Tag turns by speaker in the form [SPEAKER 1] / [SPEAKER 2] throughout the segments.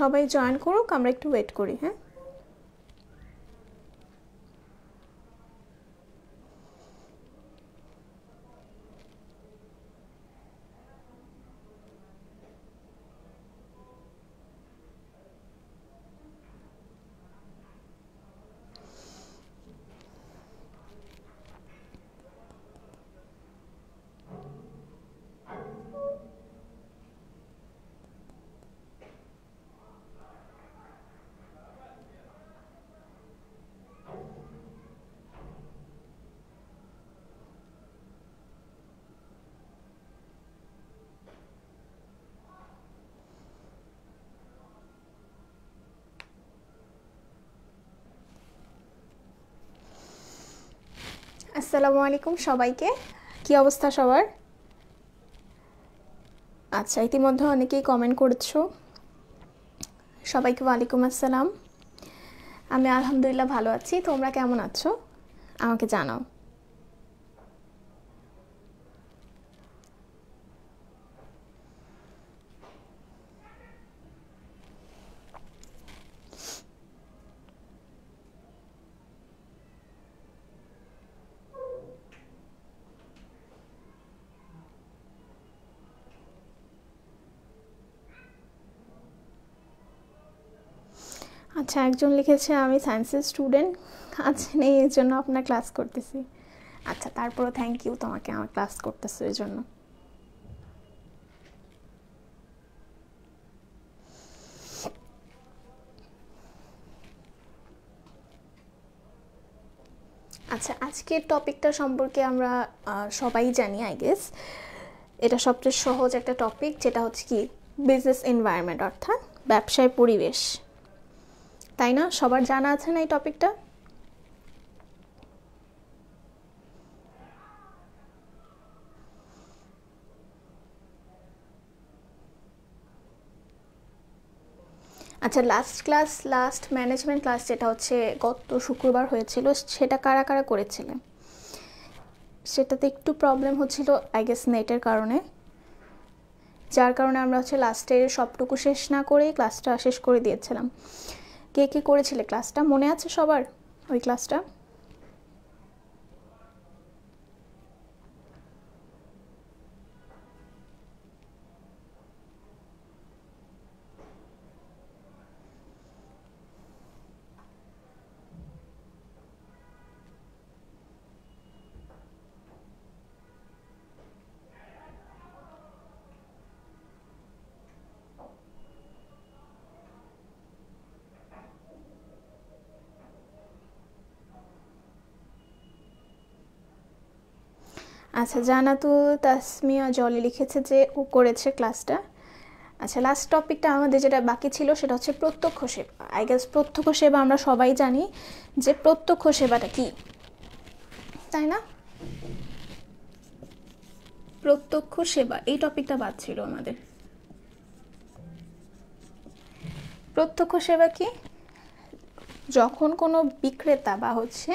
[SPEAKER 1] সবাই জয়েন করুক আমরা একটু ওয়েট করি হ্যাঁ আসসালামু আলাইকুম সবাইকে কি অবস্থা সবার আচ্ছা ইতিমধ্যে অনেকেই কমেন্ট করছো সবাইকে ওয়ালাইকুম আসসালাম আমি আলহামদুলিল্লাহ ভালো আছি তোমরা কেমন আছো আমাকে জানাও আচ্ছা একজন লিখেছে আমি সায়েন্সের স্টুডেন্ট আজ নেই এর জন্য আপনার ক্লাস করতেছি আচ্ছা তারপরও থ্যাংক ইউ তোমাকে আমার ক্লাস করতেছো এই জন্য আচ্ছা আজকের টপিকটা সম্পর্কে আমরা সবাই জানি আই গেস এটা সবচেয়ে সহজ একটা টপিক যেটা হচ্ছে কি বিজনেস এনভায়রনমেন্ট অর্থাৎ ব্যবসায় পরিবেশ তাই না সবার জানা আছে না এই টপিকটা আচ্ছা last class last management class যেটা হচ্ছে গত শুক্রবার হয়েছিল সেটা কারা কারা করেছিলে সেটাতে একটু প্রবলেম হচ্ছিল আই গেস নেটের কারণে যার কারণে আমরা হচ্ছে লাস্টের সবটুকু শেষ না করে ক্লাসটা শেষ করে দিয়েছিলাম কে কে করেছিলে ক্লাসটা মনে আছে সবার ওই ক্লাসটা আচ্ছা জানাতুল তাসমিয়া জলে লিখেছে যে ও করেছে ক্লাসটা আচ্ছা লাস্ট টপিকটা আমাদের যেটা বাকি ছিল সেটা হচ্ছে প্রত্যক্ষ সেবা আই গেস প্রত্যক্ষ সেবা আমরা সবাই জানি যে প্রত্যক্ষ সেবাটা কি তাই না প্রত্যক্ষ সেবা এই টপিকটা বাদ ছিল আমাদের প্রত্যক্ষ সেবা কি যখন কোনো বিক্রেতা বা হচ্ছে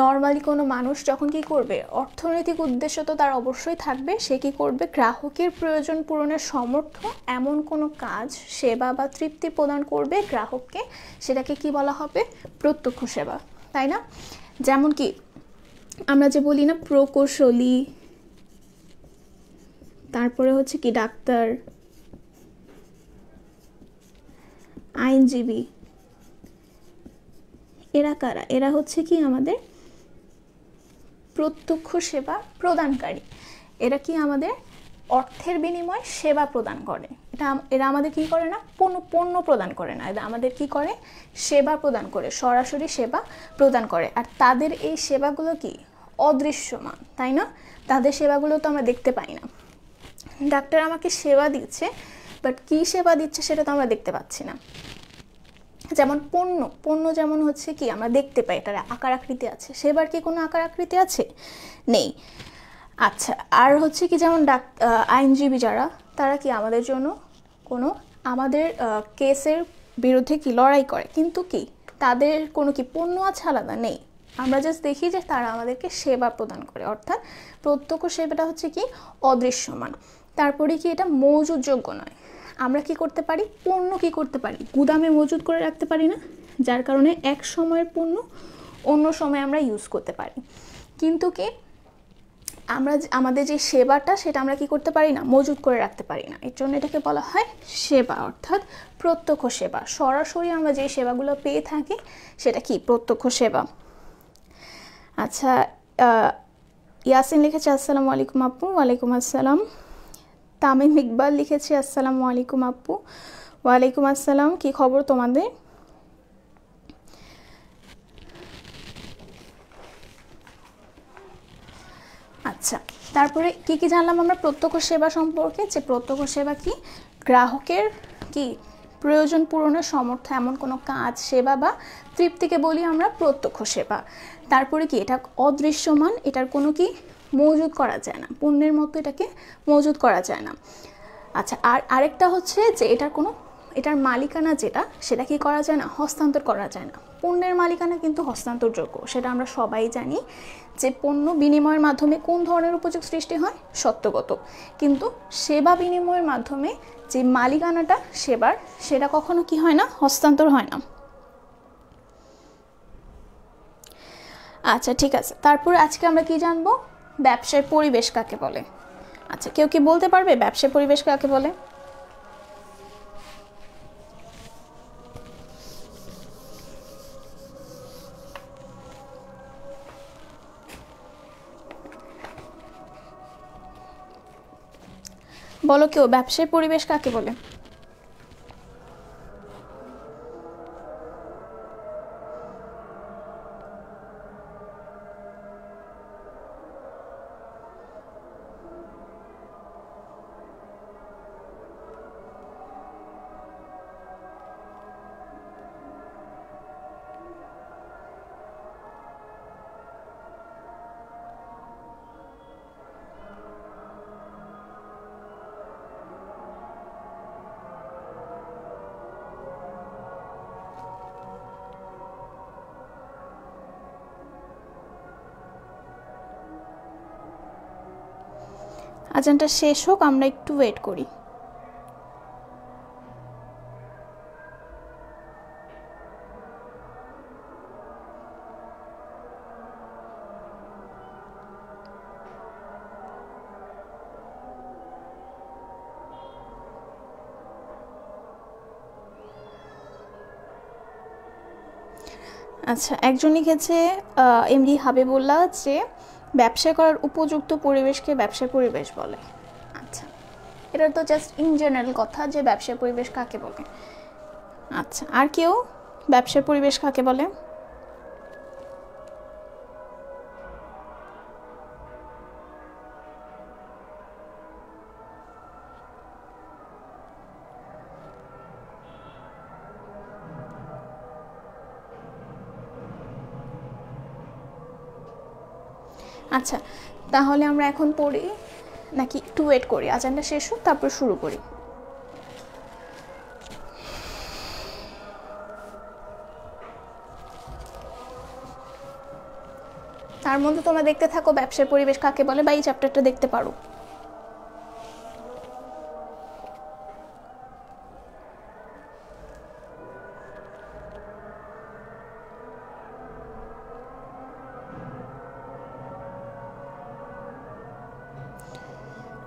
[SPEAKER 1] নর্মালি কোনো মানুষ যখন কি করবে অর্থনৈতিক উদ্দেশ্য তো তার অবশ্যই থাকবে সে কি করবে গ্রাহকের প্রয়োজন পূরণের সমর্থ এমন কোনো কাজ সেবা বা তৃপ্তি প্রদান করবে গ্রাহককে সেটাকে কি বলা হবে প্রত্যক্ষ সেবা তাই না যেমন কি আমরা যে বলি না প্রকৌশলী তারপরে হচ্ছে কি ডাক্তার আইনজীবী এরা কারা এরা হচ্ছে কি আমাদের প্রত্যক্ষ সেবা প্রদানকারী এরা কি আমাদের অর্থের বিনিময়ে সেবা প্রদান করে এটা এরা আমাদের কি করে না পণ্য পণ্য প্রদান করে না এরা আমাদের কি করে সেবা প্রদান করে সরাসরি সেবা প্রদান করে আর তাদের এই সেবাগুলো কি অদৃশ্যমান তাই না তাদের সেবাগুলো তো আমরা দেখতে পাই না ডাক্তার আমাকে সেবা দিচ্ছে বাট কী সেবা দিচ্ছে সেটা তো আমরা দেখতে পাচ্ছি না যেমন পণ্য পণ্য যেমন হচ্ছে কি আমরা দেখতে পাই এটার আকার আকৃতি আছে সেবার কি কোনো আকার আকৃতি আছে নেই আচ্ছা আর হচ্ছে কি যেমন ডাক আইনজীবী যারা তারা কি আমাদের জন্য কোনো আমাদের কেসের বিরুদ্ধে কি লড়াই করে কিন্তু কি তাদের কোনো কি পণ্য আছে আলাদা নেই আমরা জাস্ট দেখি যে তারা আমাদেরকে সেবা প্রদান করে অর্থাৎ প্রত্যক্ষ সেবাটা হচ্ছে কি অদৃশ্যমান তারপরে কি এটা মৌজুযোগ্য নয় আমরা কি করতে পারি পণ্য কি করতে পারি গুদামে মজুত করে রাখতে পারি না যার কারণে এক সময়ের পণ্য অন্য সময় আমরা ইউজ করতে পারি কিন্তু কি আমরা আমাদের যে সেবাটা সেটা আমরা কি করতে পারি না মজুত করে রাখতে পারি না এর জন্য এটাকে বলা হয় সেবা অর্থাৎ প্রত্যক্ষ সেবা সরাসরি আমরা যে সেবাগুলো পেয়ে থাকি সেটা কি প্রত্যক্ষ সেবা আচ্ছা ইয়াসিন লিখেছে আসসালামু আলাইকুম আপু ওয়ালাইকুম আসসালাম তামিম ইকবাল লিখেছে আসসালামু আলাইকুম আপু ওয়ালাইকুম আসসালাম কি খবর তোমাদের আচ্ছা তারপরে কি কি জানলাম আমরা প্রত্যক্ষ সেবা সম্পর্কে যে প্রত্যক্ষ সেবা কি গ্রাহকের কি প্রয়োজন পূরণের সমর্থ এমন কোনো কাজ সেবা বা তৃপ্তিকে বলি আমরা প্রত্যক্ষ সেবা তারপরে কি এটা অদৃশ্যমান এটার কোনো কি মজুদ করা যায় না পণ্যের মতো এটাকে মজুদ করা যায় না আচ্ছা আর আরেকটা হচ্ছে যে এটার কোনো এটার মালিকানা যেটা সেটা কি করা যায় না হস্তান্তর করা যায় না পণ্যের মালিকানা কিন্তু হস্তান্তরযোগ্য সেটা আমরা সবাই জানি যে পণ্য বিনিময়ের মাধ্যমে কোন ধরনের উপযোগ সৃষ্টি হয় সত্যগত কিন্তু সেবা বিনিময়ের মাধ্যমে যে মালিকানাটা সেবার সেটা কখনো কি হয় না হস্তান্তর হয় না আচ্ছা ঠিক আছে তারপর আজকে আমরা কি জানবো ব্যবসার পরিবেশ কাকে বলে আচ্ছা কেউ কি বলতে পারবে ব্যবসার পরিবেশ কাকে বলে বলো কেউ ব্যবসায় পরিবেশ কাকে বলে ভাজানটা শেষ হোক আমরা একটু ওয়েট করি আচ্ছা একজন লিখেছে এমডি হাবিবুল্লাহ যে ব্যবসা করার উপযুক্ত পরিবেশকে ব্যবসা পরিবেশ বলে আচ্ছা এটা তো জাস্ট ইন জেনারেল কথা যে ব্যবসা পরিবেশ কাকে বলে আচ্ছা আর কেউ ব্যবসা পরিবেশ কাকে বলে আচ্ছা তাহলে আমরা এখন পড়ি নাকি একটু ওয়েট করি আজানটা শেষ হোক তারপর শুরু করি তার মধ্যে তোমরা দেখতে থাকো ব্যবসার পরিবেশ কাকে বলে বা এই চ্যাপ্টারটা দেখতে পারো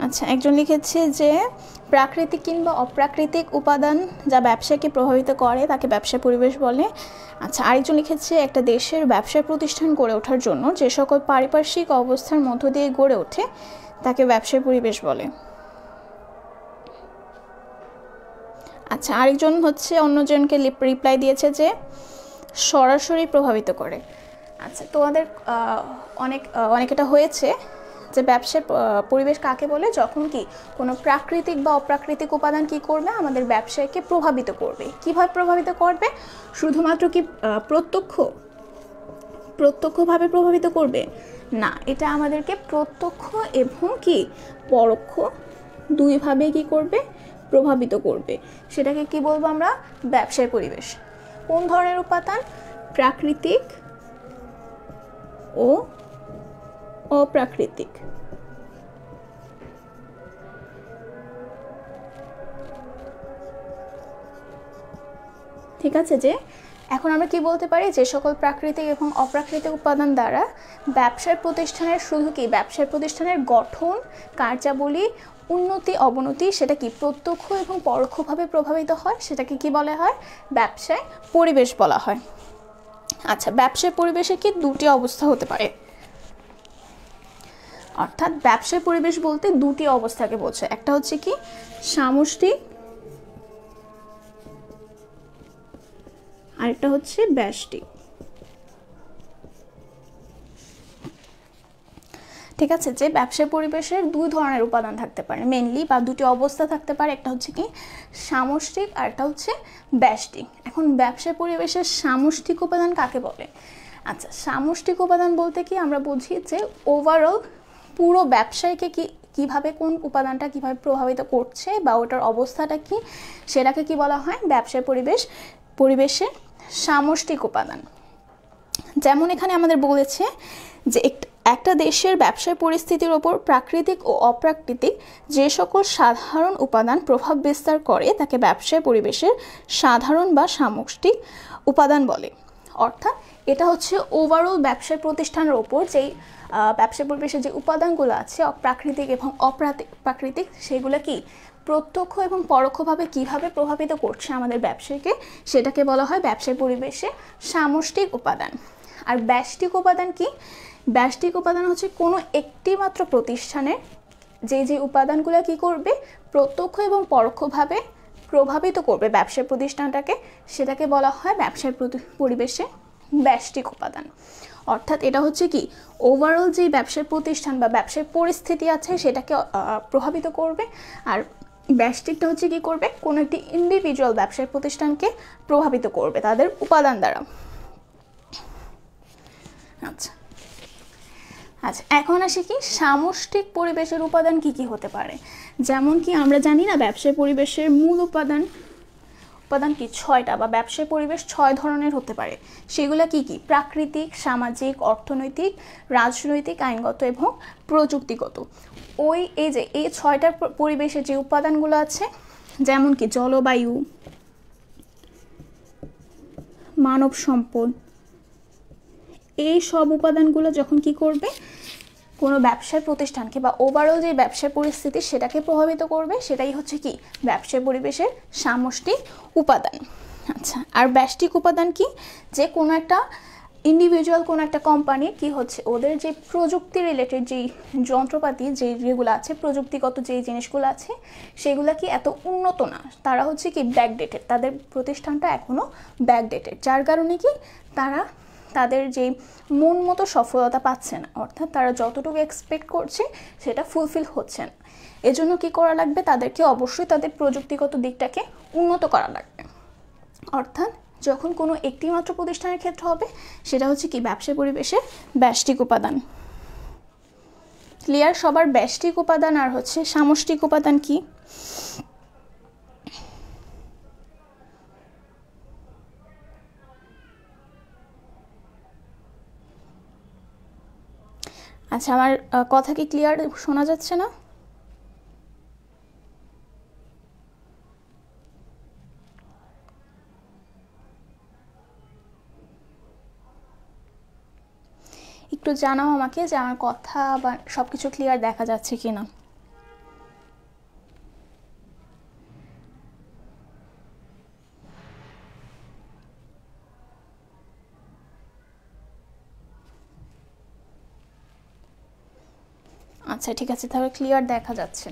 [SPEAKER 1] আচ্ছা একজন লিখেছে যে প্রাকৃতিক কিংবা অপ্রাকৃতিক উপাদান যা ব্যবসাকে প্রভাবিত করে তাকে ব্যবসা পরিবেশ বলে আচ্ছা আরেকজন লিখেছে একটা দেশের ব্যবসা প্রতিষ্ঠান গড়ে ওঠার জন্য যে সকল পারিপার্শ্বিক অবস্থার মধ্য দিয়ে গড়ে ওঠে তাকে ব্যবসায় পরিবেশ বলে আচ্ছা আরেকজন হচ্ছে অন্যজনকে রিপ্লাই দিয়েছে যে সরাসরি প্রভাবিত করে আচ্ছা তোমাদের অনেক অনেক এটা হয়েছে যে ব্যবসার পরিবেশ কাকে বলে যখন কি কোনো প্রাকৃতিক বা অপ্রাকৃতিক উপাদান কি করবে আমাদের ব্যবসায়কে প্রভাবিত করবে কীভাবে প্রভাবিত করবে শুধুমাত্র কি প্রত্যক্ষ প্রত্যক্ষভাবে প্রভাবিত করবে না এটা আমাদেরকে প্রত্যক্ষ এবং কি পরোক্ষ দুইভাবে কি করবে প্রভাবিত করবে সেটাকে কি বলবো আমরা ব্যবসায় পরিবেশ কোন ধরনের উপাদান প্রাকৃতিক ও অপ্রাকৃতিক ঠিক আছে যে এখন আমরা কি বলতে পারি যে সকল প্রাকৃতিক এবং অপ্রাকৃতিক উপাদান দ্বারা ব্যবসার প্রতিষ্ঠানের শুধু কি ব্যবসার প্রতিষ্ঠানের গঠন কার্যাবলী উন্নতি অবনতি সেটা কি প্রত্যক্ষ এবং পরোক্ষভাবে প্রভাবিত হয় সেটাকে কি বলা হয় ব্যবসায় পরিবেশ বলা হয় আচ্ছা ব্যবসায় পরিবেশে কি দুটি অবস্থা হতে পারে অর্থাৎ ব্যবসায় পরিবেশ বলতে দুটি অবস্থাকে বোঝায় একটা হচ্ছে কি সামষ্টিক আরেকটা হচ্ছে ব্যষ্টিক ঠিক আছে যে ব্যবসায় পরিবেশের দুই ধরনের উপাদান থাকতে পারে মেনলি বা দুটি অবস্থা থাকতে পারে একটা হচ্ছে কি সামষ্টিক আর একটা হচ্ছে ব্যষ্টিক এখন ব্যবসায় পরিবেশের সামষ্টিক উপাদান কাকে বলে আচ্ছা সামষ্টিক উপাদান বলতে কি আমরা বুঝি যে ওভারঅল পুরো ব্যবসায়ীকে কি কীভাবে কোন উপাদানটা কিভাবে প্রভাবিত করছে বা ওটার অবস্থাটা কি সেটাকে কি বলা হয় ব্যবসায় পরিবেশ পরিবেশে সামষ্টিক উপাদান যেমন এখানে আমাদের বলেছে যে একটা দেশের ব্যবসায় পরিস্থিতির ওপর প্রাকৃতিক ও অপ্রাকৃতিক যে সকল সাধারণ উপাদান প্রভাব বিস্তার করে তাকে ব্যবসায় পরিবেশের সাধারণ বা সামষ্টিক উপাদান বলে অর্থাৎ এটা হচ্ছে ওভারঅল ব্যবসায় প্রতিষ্ঠানের ওপর যেই ব্যবসা পরিবেশের যে উপাদানগুলো আছে প্রাকৃতিক এবং অপ্রাকৃতিক সেগুলো কি প্রত্যক্ষ এবং পরোক্ষভাবে কিভাবে প্রভাবিত করছে আমাদের ব্যবসাকে সেটাকে বলা হয় ব্যবসায় পরিবেশে সামষ্টিক উপাদান আর ব্যষ্টিক উপাদান কি ব্যষ্টিক উপাদান হচ্ছে কোনো একটি মাত্র প্রতিষ্ঠানের যে যে উপাদানগুলো কি করবে প্রত্যক্ষ এবং পরোক্ষভাবে প্রভাবিত করবে ব্যবসায় প্রতিষ্ঠানটাকে সেটাকে বলা হয় ব্যবসায় পরিবেশে ব্যষ্টিক উপাদান অর্থাৎ এটা হচ্ছে কি ওভারঅল যে ব্যবসার প্রতিষ্ঠান বা ব্যবসার পরিস্থিতি আছে সেটাকে প্রভাবিত করবে আর ব্যষ্টিকটা হচ্ছে কি করবে কোনো একটি ইন্ডিভিজুয়াল ব্যবসার প্রতিষ্ঠানকে প্রভাবিত করবে তাদের উপাদান দ্বারা আচ্ছা আচ্ছা এখন আসি কি সামষ্টিক পরিবেশের উপাদান কি কি হতে পারে যেমন কি আমরা জানি না ব্যবসায় পরিবেশের মূল উপাদান উপাদান কি ছয়টা বা ব্যবসায় পরিবেশ ছয় ধরনের হতে পারে সেগুলো কি কি প্রাকৃতিক সামাজিক অর্থনৈতিক রাজনৈতিক আইনগত এবং প্রযুক্তিগত ওই এই যে এই ছয়টার পরিবেশে যে উপাদানগুলো আছে যেমন কি জলবায়ু মানব সম্পদ এই সব উপাদানগুলো যখন কি করবে কোনো ব্যবসার প্রতিষ্ঠানকে বা ওভারঅল যে ব্যবসার পরিস্থিতি সেটাকে প্রভাবিত করবে সেটাই হচ্ছে কি ব্যবসা পরিবেশের সামষ্টিক উপাদান আচ্ছা আর ব্যষ্টিক উপাদান কি যে কোনো একটা ইন্ডিভিজুয়াল কোনো একটা কোম্পানি কি হচ্ছে ওদের যে প্রযুক্তি রিলেটেড যেই যন্ত্রপাতি যে যেগুলো আছে প্রযুক্তিগত যে জিনিসগুলো আছে সেগুলো কি এত উন্নত না তারা হচ্ছে কি ব্যাকডেটেড তাদের প্রতিষ্ঠানটা এখনও ব্যাকডেটেড যার কারণে কি তারা তাদের যেই মন মতো সফলতা পাচ্ছে না অর্থাৎ তারা যতটুকু এক্সপেক্ট করছে সেটা ফুলফিল হচ্ছে না এজন্য কি করা লাগবে তাদেরকে অবশ্যই তাদের প্রযুক্তিগত দিকটাকে উন্নত করা লাগবে অর্থাৎ যখন কোনো একটি মাত্র প্রতিষ্ঠানের ক্ষেত্রে হবে সেটা হচ্ছে কি ব্যবসা পরিবেশে ব্যষ্টিক উপাদান ক্লিয়ার সবার ব্যষ্টিক উপাদান আর হচ্ছে সামষ্টিক উপাদান কি আচ্ছা আমার কথা কি ক্লিয়ার শোনা যাচ্ছে না একটু জানাও আমাকে যে আমার কথা বা সব কিছু ক্লিয়ার দেখা যাচ্ছে কি না আচ্ছা ঠিক আছে তাহলে ক্লিয়ার দেখা যাচ্ছে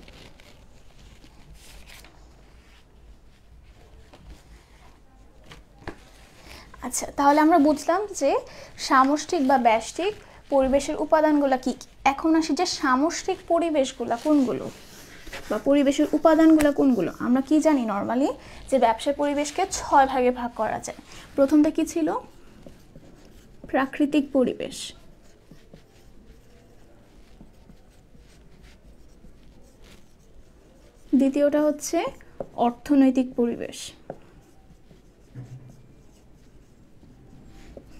[SPEAKER 1] আচ্ছা তাহলে আমরা বুঝলাম যে সামষ্টিক বা ব্যষ্টিক পরিবেশের উপাদানগুলো কি এখন আসি যে সামষ্টিক পরিবেশগুলো কোনগুলো বা পরিবেশের উপাদানগুলো কোনগুলো আমরা কি জানি নর্মালি যে ব্যবসার পরিবেশকে ছয় ভাগে ভাগ করা যায় প্রথমটা কি ছিল প্রাকৃতিক পরিবেশ দ্বিতীয়টা হচ্ছে অর্থনৈতিক পরিবেশ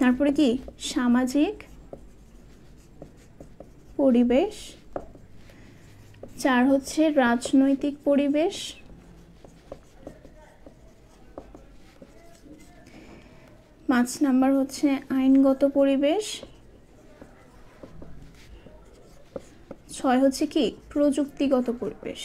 [SPEAKER 1] তারপরে কি সামাজিক পরিবেশ চার হচ্ছে রাজনৈতিক পরিবেশ পাঁচ নাম্বার হচ্ছে আইনগত পরিবেশ ছয় হচ্ছে কি প্রযুক্তিগত পরিবেশ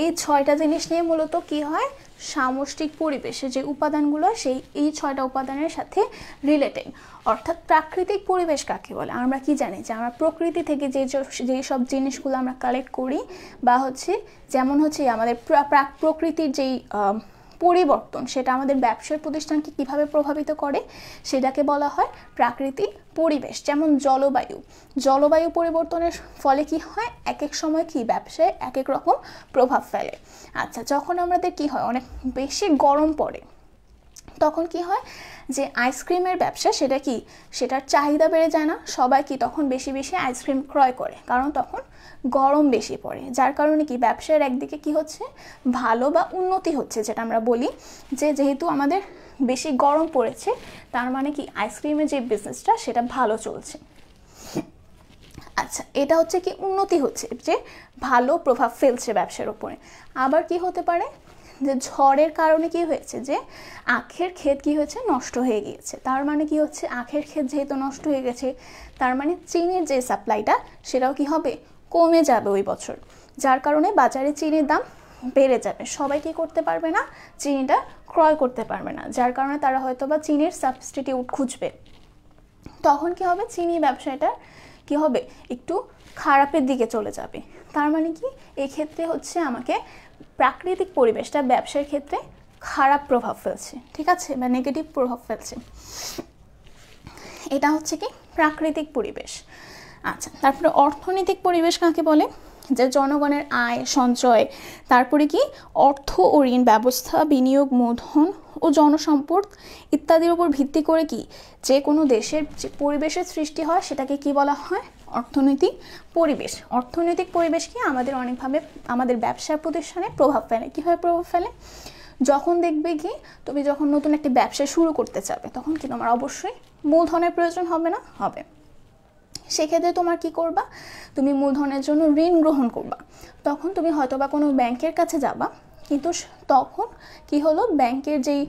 [SPEAKER 1] এই ছয়টা জিনিস নিয়ে মূলত কি হয় সামষ্টিক পরিবেশে যে উপাদানগুলো সেই এই ছয়টা উপাদানের সাথে রিলেটেড অর্থাৎ প্রাকৃতিক পরিবেশ কাকে বলে আমরা কি জানি যে আমরা প্রকৃতি থেকে যে যেই সব জিনিসগুলো আমরা কালেক্ট করি বা হচ্ছে যেমন হচ্ছে আমাদের প্রাক প্রকৃতির যেই পরিবর্তন সেটা আমাদের ব্যবসায় প্রতিষ্ঠানকে কিভাবে প্রভাবিত করে সেটাকে বলা হয় প্রাকৃতিক পরিবেশ যেমন জলবায়ু জলবায়ু পরিবর্তনের ফলে কি হয় এক এক সময় কি ব্যবসায় এক এক রকম প্রভাব ফেলে আচ্ছা যখন আমাদের কি হয় অনেক বেশি গরম পড়ে তখন কি হয় যে আইসক্রিমের ব্যবসা সেটা কি সেটার চাহিদা বেড়ে যায় না সবাই কি তখন বেশি বেশি আইসক্রিম ক্রয় করে কারণ তখন গরম বেশি পড়ে যার কারণে কি ব্যবসার একদিকে কি হচ্ছে ভালো বা উন্নতি হচ্ছে যেটা আমরা বলি যে যেহেতু আমাদের বেশি গরম পড়েছে তার মানে কি আইসক্রিমের যে বিজনেসটা সেটা ভালো চলছে আচ্ছা এটা হচ্ছে কি উন্নতি হচ্ছে যে ভালো প্রভাব ফেলছে ব্যবসার উপরে আবার কি হতে পারে যে ঝড়ের কারণে কি হয়েছে যে আখের ক্ষেত কি হয়েছে নষ্ট হয়ে গিয়েছে তার মানে কি হচ্ছে আখের ক্ষেত যেহেতু নষ্ট হয়ে গেছে তার মানে চিনির যে সাপ্লাইটা সেটাও কি হবে কমে যাবে ওই বছর যার কারণে বাজারে চিনির দাম বেড়ে যাবে সবাই কি করতে পারবে না চিনিটা ক্রয় করতে পারবে না যার কারণে তারা হয়তো বা চিনির সাবস্টিটিউট খুঁজবে তখন কি হবে চিনি ব্যবসাটা কি হবে একটু খারাপের দিকে চলে যাবে তার মানে কি এক্ষেত্রে হচ্ছে আমাকে প্রাকৃতিক পরিবেশটা ব্যবসার ক্ষেত্রে খারাপ প্রভাব ফেলছে ঠিক আছে বা নেগেটিভ প্রভাব ফেলছে এটা হচ্ছে কি প্রাকৃতিক পরিবেশ আচ্ছা তারপরে অর্থনৈতিক পরিবেশ কাকে বলে যে জনগণের আয় সঞ্চয় তারপরে কি অর্থ ও ঋণ ব্যবস্থা বিনিয়োগ মূলধন ও জনসম্পদ ইত্যাদির উপর ভিত্তি করে কি যে কোনো দেশের যে পরিবেশের সৃষ্টি হয় সেটাকে কি বলা হয় অর্থনৈতিক পরিবেশ অর্থনৈতিক পরিবেশ কি আমাদের অনেকভাবে আমাদের ব্যবসা প্রতিষ্ঠানে প্রভাব ফেলে কীভাবে প্রভাব ফেলে যখন দেখবে কি তুমি যখন নতুন একটি ব্যবসা শুরু করতে চাবে তখন কি তোমার অবশ্যই মূলধনের প্রয়োজন হবে না হবে সেক্ষেত্রে তোমার কি করবা তুমি মূলধনের জন্য ঋণ গ্রহণ করবা তখন তুমি হয়তো বা কোনো ব্যাংকের কাছে যাবা কিন্তু তখন কি হলো ব্যাংকের যেই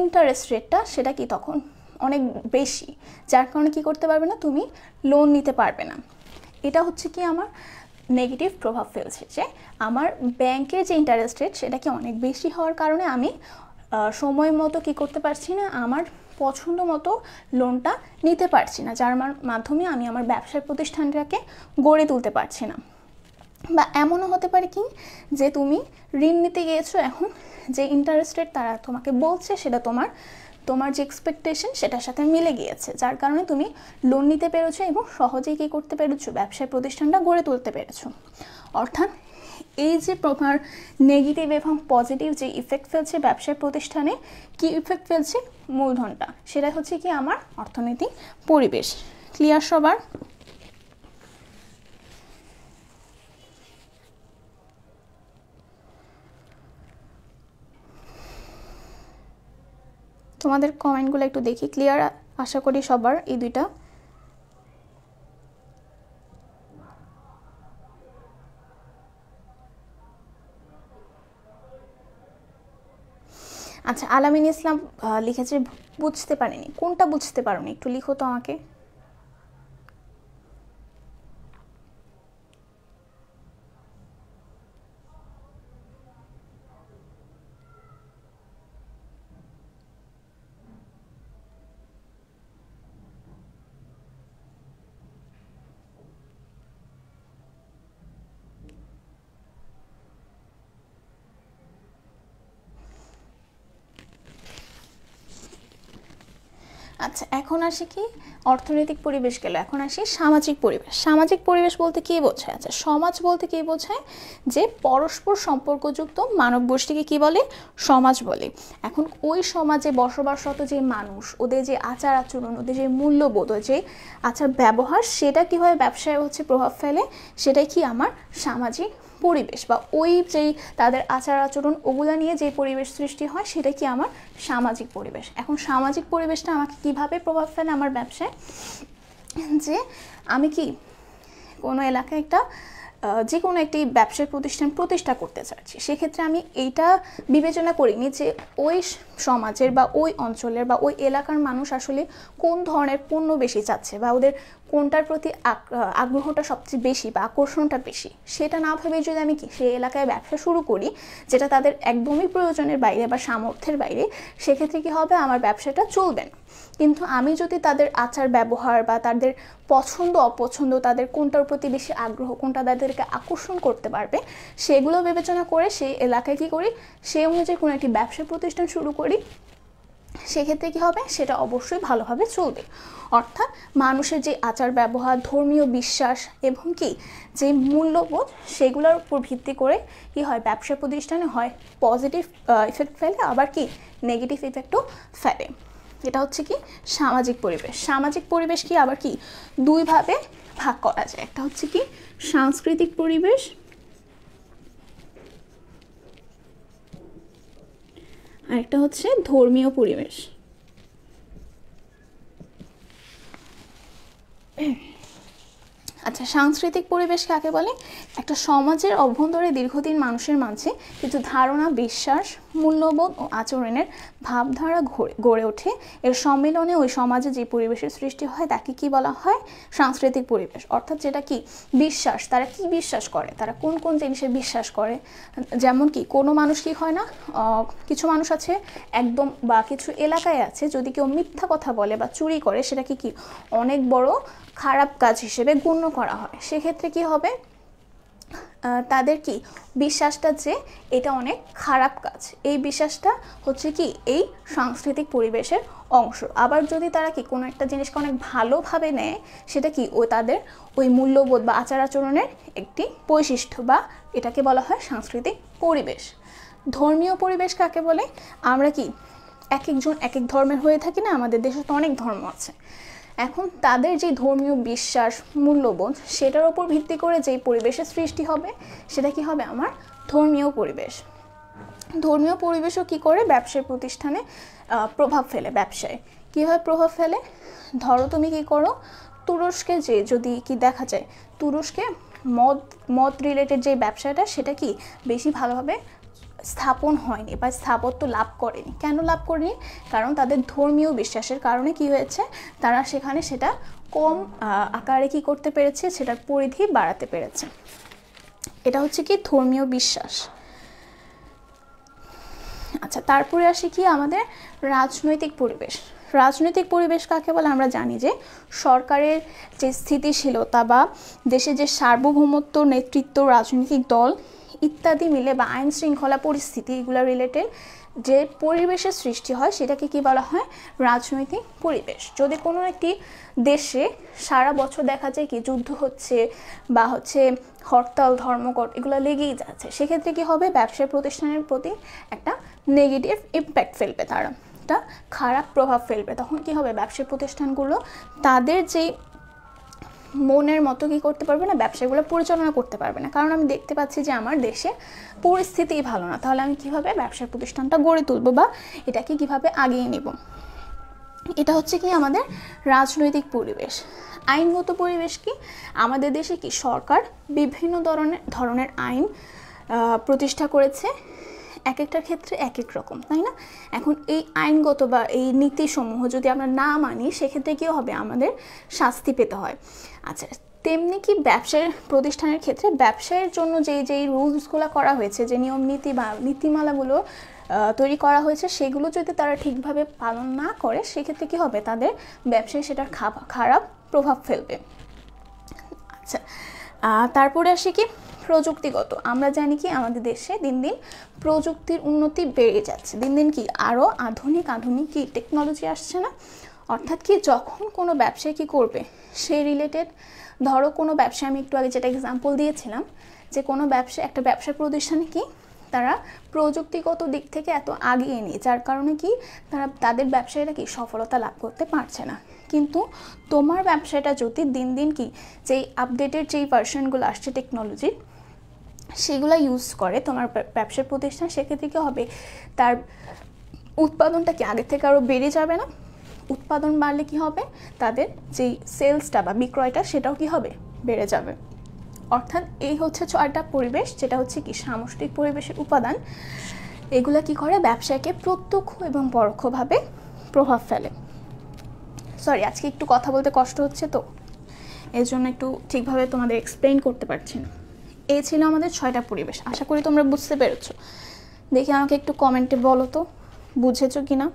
[SPEAKER 1] ইন্টারেস্ট রেটটা সেটা কি তখন অনেক বেশি যার কারণে কি করতে পারবে না তুমি লোন নিতে পারবে না এটা হচ্ছে কি আমার নেগেটিভ প্রভাব ফেলছে যে আমার ব্যাংকের যে ইন্টারেস্ট রেট সেটা কি অনেক বেশি হওয়ার কারণে আমি সময় মতো কী করতে পারছি না আমার পছন্দ মতো লোনটা নিতে পারছি না যার মাধ্যমে আমি আমার ব্যবসার প্রতিষ্ঠানটাকে গড়ে তুলতে পারছি না বা এমনও হতে পারে কি যে তুমি ঋণ নিতে গিয়েছো এখন যে ইন্টারেস্ট রেট তারা তোমাকে বলছে সেটা তোমার তোমার যে এক্সপেকটেশন সেটার সাথে মিলে গিয়েছে যার কারণে তুমি লোন নিতে পেরেছো এবং সহজেই কী করতে পেরেছো ব্যবসায় প্রতিষ্ঠানটা গড়ে তুলতে পেরেছো অর্থাৎ এই যে প্রভার নেগেটিভ এবং পজিটিভ যে ইফেক্ট ফেলছে ব্যবসায় প্রতিষ্ঠানে কি ইফেক্ট ফেলছে মূলধনটা সেটা হচ্ছে কি আমার অর্থনৈতিক পরিবেশ ক্লিয়ার সবার তোমাদের কমেন্টগুলো একটু দেখি ক্লিয়ার আশা করি সবার এই দুইটা আচ্ছা আলামিন ইসলাম লিখেছে বুঝতে পারেনি কোনটা বুঝতে পারোনি একটু লিখো তো আমাকে এখন আসি কি অর্থনৈতিক পরিবেশ গেল এখন আসি সামাজিক পরিবেশ সামাজিক পরিবেশ বলতে কী বোঝায় আচ্ছা সমাজ বলতে কী বোঝায় যে পরস্পর সম্পর্কযুক্ত মানব গোষ্ঠীকে কী বলে সমাজ বলে এখন ওই সমাজে বসবাসরত যে মানুষ ওদের যে আচার আচরণ ওদের যে মূল্যবোধ যে আচার ব্যবহার সেটা কীভাবে ব্যবসায় হচ্ছে প্রভাব ফেলে সেটাই কি আমার সামাজিক পরিবেশ বা ওই যেই তাদের আচার আচরণ ওগুলো নিয়ে যে পরিবেশ সৃষ্টি হয় সেটা কি আমার সামাজিক পরিবেশ এখন সামাজিক পরিবেশটা আমাকে কিভাবে প্রভাব ফেলে আমার ব্যবসায় যে আমি কি কোনো এলাকায় একটা যে কোনো একটি ব্যবসায়িক প্রতিষ্ঠান প্রতিষ্ঠা করতে চাচ্ছি সেক্ষেত্রে আমি এইটা বিবেচনা করিনি যে ওই সমাজের বা ওই অঞ্চলের বা ওই এলাকার মানুষ আসলে কোন ধরনের পণ্য বেশি চাচ্ছে বা ওদের কোনটার প্রতি আগ্রহটা সবচেয়ে বেশি বা আকর্ষণটা বেশি সেটা না ভেবে যদি আমি সেই এলাকায় ব্যবসা শুরু করি যেটা তাদের একদমই প্রয়োজনের বাইরে বা সামর্থ্যের বাইরে সেক্ষেত্রে কী হবে আমার ব্যবসাটা চলবে না কিন্তু আমি যদি তাদের আচার ব্যবহার বা তাদের পছন্দ অপছন্দ তাদের কোনটার প্রতি বেশি আগ্রহ কোনটা তাদেরকে আকর্ষণ করতে পারবে সেগুলো বিবেচনা করে সেই এলাকায় কী করি সেই অনুযায়ী কোনো একটি ব্যবসা প্রতিষ্ঠান শুরু করি সেক্ষেত্রে কী হবে সেটা অবশ্যই ভালোভাবে চলবে অর্থাৎ মানুষের যে আচার ব্যবহার ধর্মীয় বিশ্বাস এবং কি যে মূল্যবোধ সেগুলোর উপর ভিত্তি করে কি হয় ব্যবসা প্রতিষ্ঠানে হয় পজিটিভ ইফেক্ট ফেলে আবার কি নেগেটিভ ইফেক্টও ফেলে এটা হচ্ছে কি সামাজিক পরিবেশ সামাজিক পরিবেশ কি আবার কি দুইভাবে ভাগ করা যায় একটা হচ্ছে কি সাংস্কৃতিক পরিবেশ আরেকটা হচ্ছে ধর্মীয় পরিবেশ আচ্ছা সাংস্কৃতিক পরিবেশ কাকে বলে একটা সমাজের অভ্যন্তরে দীর্ঘদিন মানুষের মাঝে কিছু ধারণা বিশ্বাস মূল্যবোধ ও আচরণের ভাবধারা গড়ে ওঠে এর সম্মেলনে ওই সমাজে যে পরিবেশের সৃষ্টি হয় তাকে কি বলা হয় সাংস্কৃতিক পরিবেশ অর্থাৎ যেটা কি বিশ্বাস তারা কি বিশ্বাস করে তারা কোন কোন জিনিসে বিশ্বাস করে যেমন কি কোনো মানুষ কি হয় না কিছু মানুষ আছে একদম বা কিছু এলাকায় আছে যদি কেউ মিথ্যা কথা বলে বা চুরি করে সেটা কি অনেক বড় খারাপ কাজ হিসেবে গণ্য করা হয় সেক্ষেত্রে কি হবে তাদের কি বিশ্বাসটা যে এটা অনেক খারাপ কাজ এই বিশ্বাসটা হচ্ছে কি এই সাংস্কৃতিক পরিবেশের অংশ আবার যদি তারা কি কোনো একটা জিনিসকে অনেক ভালোভাবে নেয় সেটা কি ও তাদের ওই মূল্যবোধ বা আচার আচরণের একটি বৈশিষ্ট্য বা এটাকে বলা হয় সাংস্কৃতিক পরিবেশ ধর্মীয় পরিবেশ কাকে বলে আমরা কি এক একজন এক এক ধর্মের হয়ে থাকি না আমাদের দেশে তো অনেক ধর্ম আছে এখন তাদের যে ধর্মীয় বিশ্বাস মূল্যবোধ সেটার ওপর ভিত্তি করে যেই পরিবেশের সৃষ্টি হবে সেটা কি হবে আমার ধর্মীয় পরিবেশ ধর্মীয় পরিবেশও কি করে ব্যবসায় প্রতিষ্ঠানে প্রভাব ফেলে ব্যবসায় কীভাবে প্রভাব ফেলে ধরো তুমি কি করো তুরস্কে যে যদি কি দেখা যায় তুরস্কে মদ মদ রিলেটেড যে ব্যবসাটা সেটা কি বেশি ভালোভাবে স্থাপন হয়নি বা স্থাপত্য লাভ করেনি কেন লাভ করেনি কারণ তাদের ধর্মীয় বিশ্বাসের কারণে কি হয়েছে তারা সেখানে সেটা কম আকারে কি করতে পেরেছে সেটার পরিধি বাড়াতে পেরেছে এটা হচ্ছে কি ধর্মীয় বিশ্বাস আচ্ছা তারপরে আসি কি আমাদের রাজনৈতিক পরিবেশ রাজনৈতিক পরিবেশ কাকে বলে আমরা জানি যে সরকারের যে স্থিতিশীলতা বা দেশে যে সার্বভৌমত্ব নেতৃত্ব রাজনৈতিক দল ইত্যাদি মিলে বা আইন শৃঙ্খলা পরিস্থিতি এগুলো রিলেটেড যে পরিবেশের সৃষ্টি হয় সেটাকে কি বলা হয় রাজনৈতিক পরিবেশ যদি কোনো একটি দেশে সারা বছর দেখা যায় কি যুদ্ধ হচ্ছে বা হচ্ছে হরতাল ধর্মঘট এগুলো লেগেই যাচ্ছে সেক্ষেত্রে কি হবে ব্যবসায়ী প্রতিষ্ঠানের প্রতি একটা নেগেটিভ ইম্প্যাক্ট ফেলবে তারা একটা খারাপ প্রভাব ফেলবে তখন কি হবে ব্যবসায়ী প্রতিষ্ঠানগুলো তাদের যেই মনের মতো কি করতে পারবে না ব্যবসাগুলো পরিচালনা করতে পারবে না কারণ আমি দেখতে পাচ্ছি যে আমার দেশে পরিস্থিতি ভালো না তাহলে আমি কিভাবে ব্যবসার প্রতিষ্ঠানটা গড়ে তুলবো বা এটাকে কিভাবে আগিয়ে নেব এটা হচ্ছে কি আমাদের রাজনৈতিক পরিবেশ আইনগত পরিবেশ কি আমাদের দেশে কি সরকার বিভিন্ন ধরনের ধরনের আইন প্রতিষ্ঠা করেছে এক একটার ক্ষেত্রে এক এক রকম তাই না এখন এই আইনগত বা এই নীতিসমূহ যদি আমরা না মানি সেক্ষেত্রে কী হবে আমাদের শাস্তি পেতে হয় আচ্ছা তেমনি কি ব্যবসার প্রতিষ্ঠানের ক্ষেত্রে ব্যবসায়ের জন্য যেই যেই রুলসগুলো করা হয়েছে যে নিয়ম নীতি বা নীতিমালাগুলো তৈরি করা হয়েছে সেগুলো যদি তারা ঠিকভাবে পালন না করে সেক্ষেত্রে কি হবে তাদের ব্যবসায় সেটার খারাপ প্রভাব ফেলবে আচ্ছা তারপরে আসি কি প্রযুক্তিগত আমরা জানি কি আমাদের দেশে দিন দিন প্রযুক্তির উন্নতি বেড়ে যাচ্ছে দিন দিন কি আরও আধুনিক আধুনিক কি টেকনোলজি আসছে না অর্থাৎ কি যখন কোনো ব্যবসায় কি করবে সেই রিলেটেড ধরো কোনো ব্যবসায় আমি একটু আগে যেটা এক্সাম্পল দিয়েছিলাম যে কোনো ব্যবসা একটা ব্যবসা প্রতিষ্ঠানে কি তারা প্রযুক্তিগত দিক থেকে এত আগিয়ে নেই যার কারণে কি তারা তাদের ব্যবসায়ীরা কি সফলতা লাভ করতে পারছে না কিন্তু তোমার ব্যবসাটা যদি দিন দিন কি যেই আপডেটের যেই ভার্সনগুলো আসছে টেকনোলজির সেগুলো ইউজ করে তোমার ব্যবসার প্রতিষ্ঠান সেক্ষেত্রে কি হবে তার উৎপাদনটা কি আগের থেকে আরও বেড়ে যাবে না উৎপাদন বাড়লে কি হবে তাদের যেই সেলসটা বা বিক্রয়টা সেটাও কি হবে বেড়ে যাবে অর্থাৎ এই হচ্ছে ছয়টা পরিবেশ যেটা হচ্ছে কি সামষ্টিক পরিবেশের উপাদান এগুলা কি করে ব্যবসাকে প্রত্যক্ষ এবং পরোক্ষভাবে প্রভাব ফেলে সরি আজকে একটু কথা বলতে কষ্ট হচ্ছে তো এর জন্য একটু ঠিকভাবে তোমাদের এক্সপ্লেন করতে পারছি না এই ছিল আমাদের ছয়টা পরিবেশ আশা করি তোমরা বুঝতে পেরেছ দেখি আমাকে একটু কমেন্টে বলো তো বুঝেছো কি না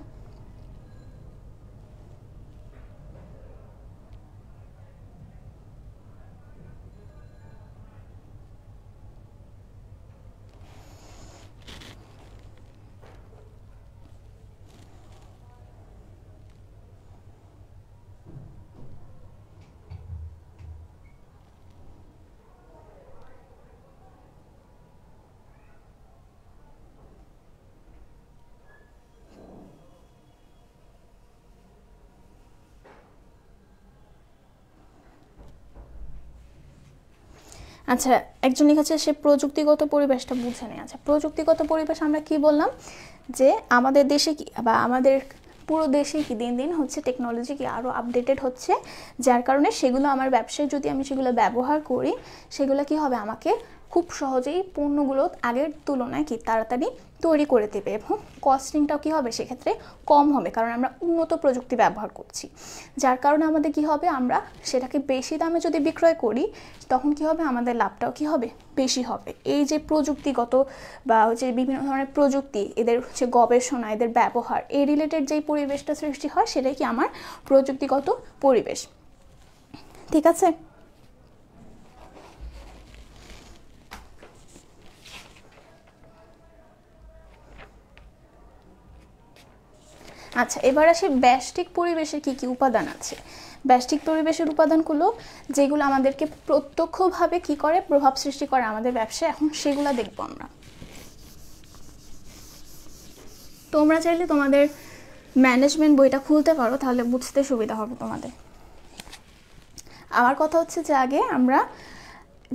[SPEAKER 1] আচ্ছা একজন লিখেছে সে প্রযুক্তিগত পরিবেশটা বুঝে নেই আচ্ছা প্রযুক্তিগত পরিবেশ আমরা কি বললাম যে আমাদের দেশে কি বা আমাদের পুরো দেশে কি দিন দিন হচ্ছে টেকনোলজি কি আরও আপডেটেড হচ্ছে যার কারণে সেগুলো আমার ব্যবসায় যদি আমি সেগুলো ব্যবহার করি সেগুলো কি হবে আমাকে খুব সহজেই পণ্যগুলো আগের তুলনায় কি তাড়াতাড়ি তৈরি করে দেবে এবং কস্টিংটাও কী হবে সেক্ষেত্রে কম হবে কারণ আমরা উন্নত প্রযুক্তি ব্যবহার করছি যার কারণে আমাদের কি হবে আমরা সেটাকে বেশি দামে যদি বিক্রয় করি তখন কি হবে আমাদের লাভটাও কি হবে বেশি হবে এই যে প্রযুক্তিগত বা হচ্ছে বিভিন্ন ধরনের প্রযুক্তি এদের হচ্ছে গবেষণা এদের ব্যবহার এই রিলেটেড যেই পরিবেশটা সৃষ্টি হয় সেটাই কি আমার প্রযুক্তিগত পরিবেশ ঠিক আছে আচ্ছা এবার আসি ব্যষ্টিক পরিবেশের কি কি উপাদান আছে ব্যষ্টিক পরিবেশের উপাদানগুলো যেগুলো আমাদেরকে প্রত্যক্ষভাবে কি করে প্রভাব সৃষ্টি করে আমাদের ব্যবসায় এখন সেগুলো দেখব আমরা তোমরা চাইলে তোমাদের ম্যানেজমেন্ট বইটা খুলতে পারো তাহলে বুঝতে সুবিধা হবে তোমাদের আমার কথা হচ্ছে যে আগে আমরা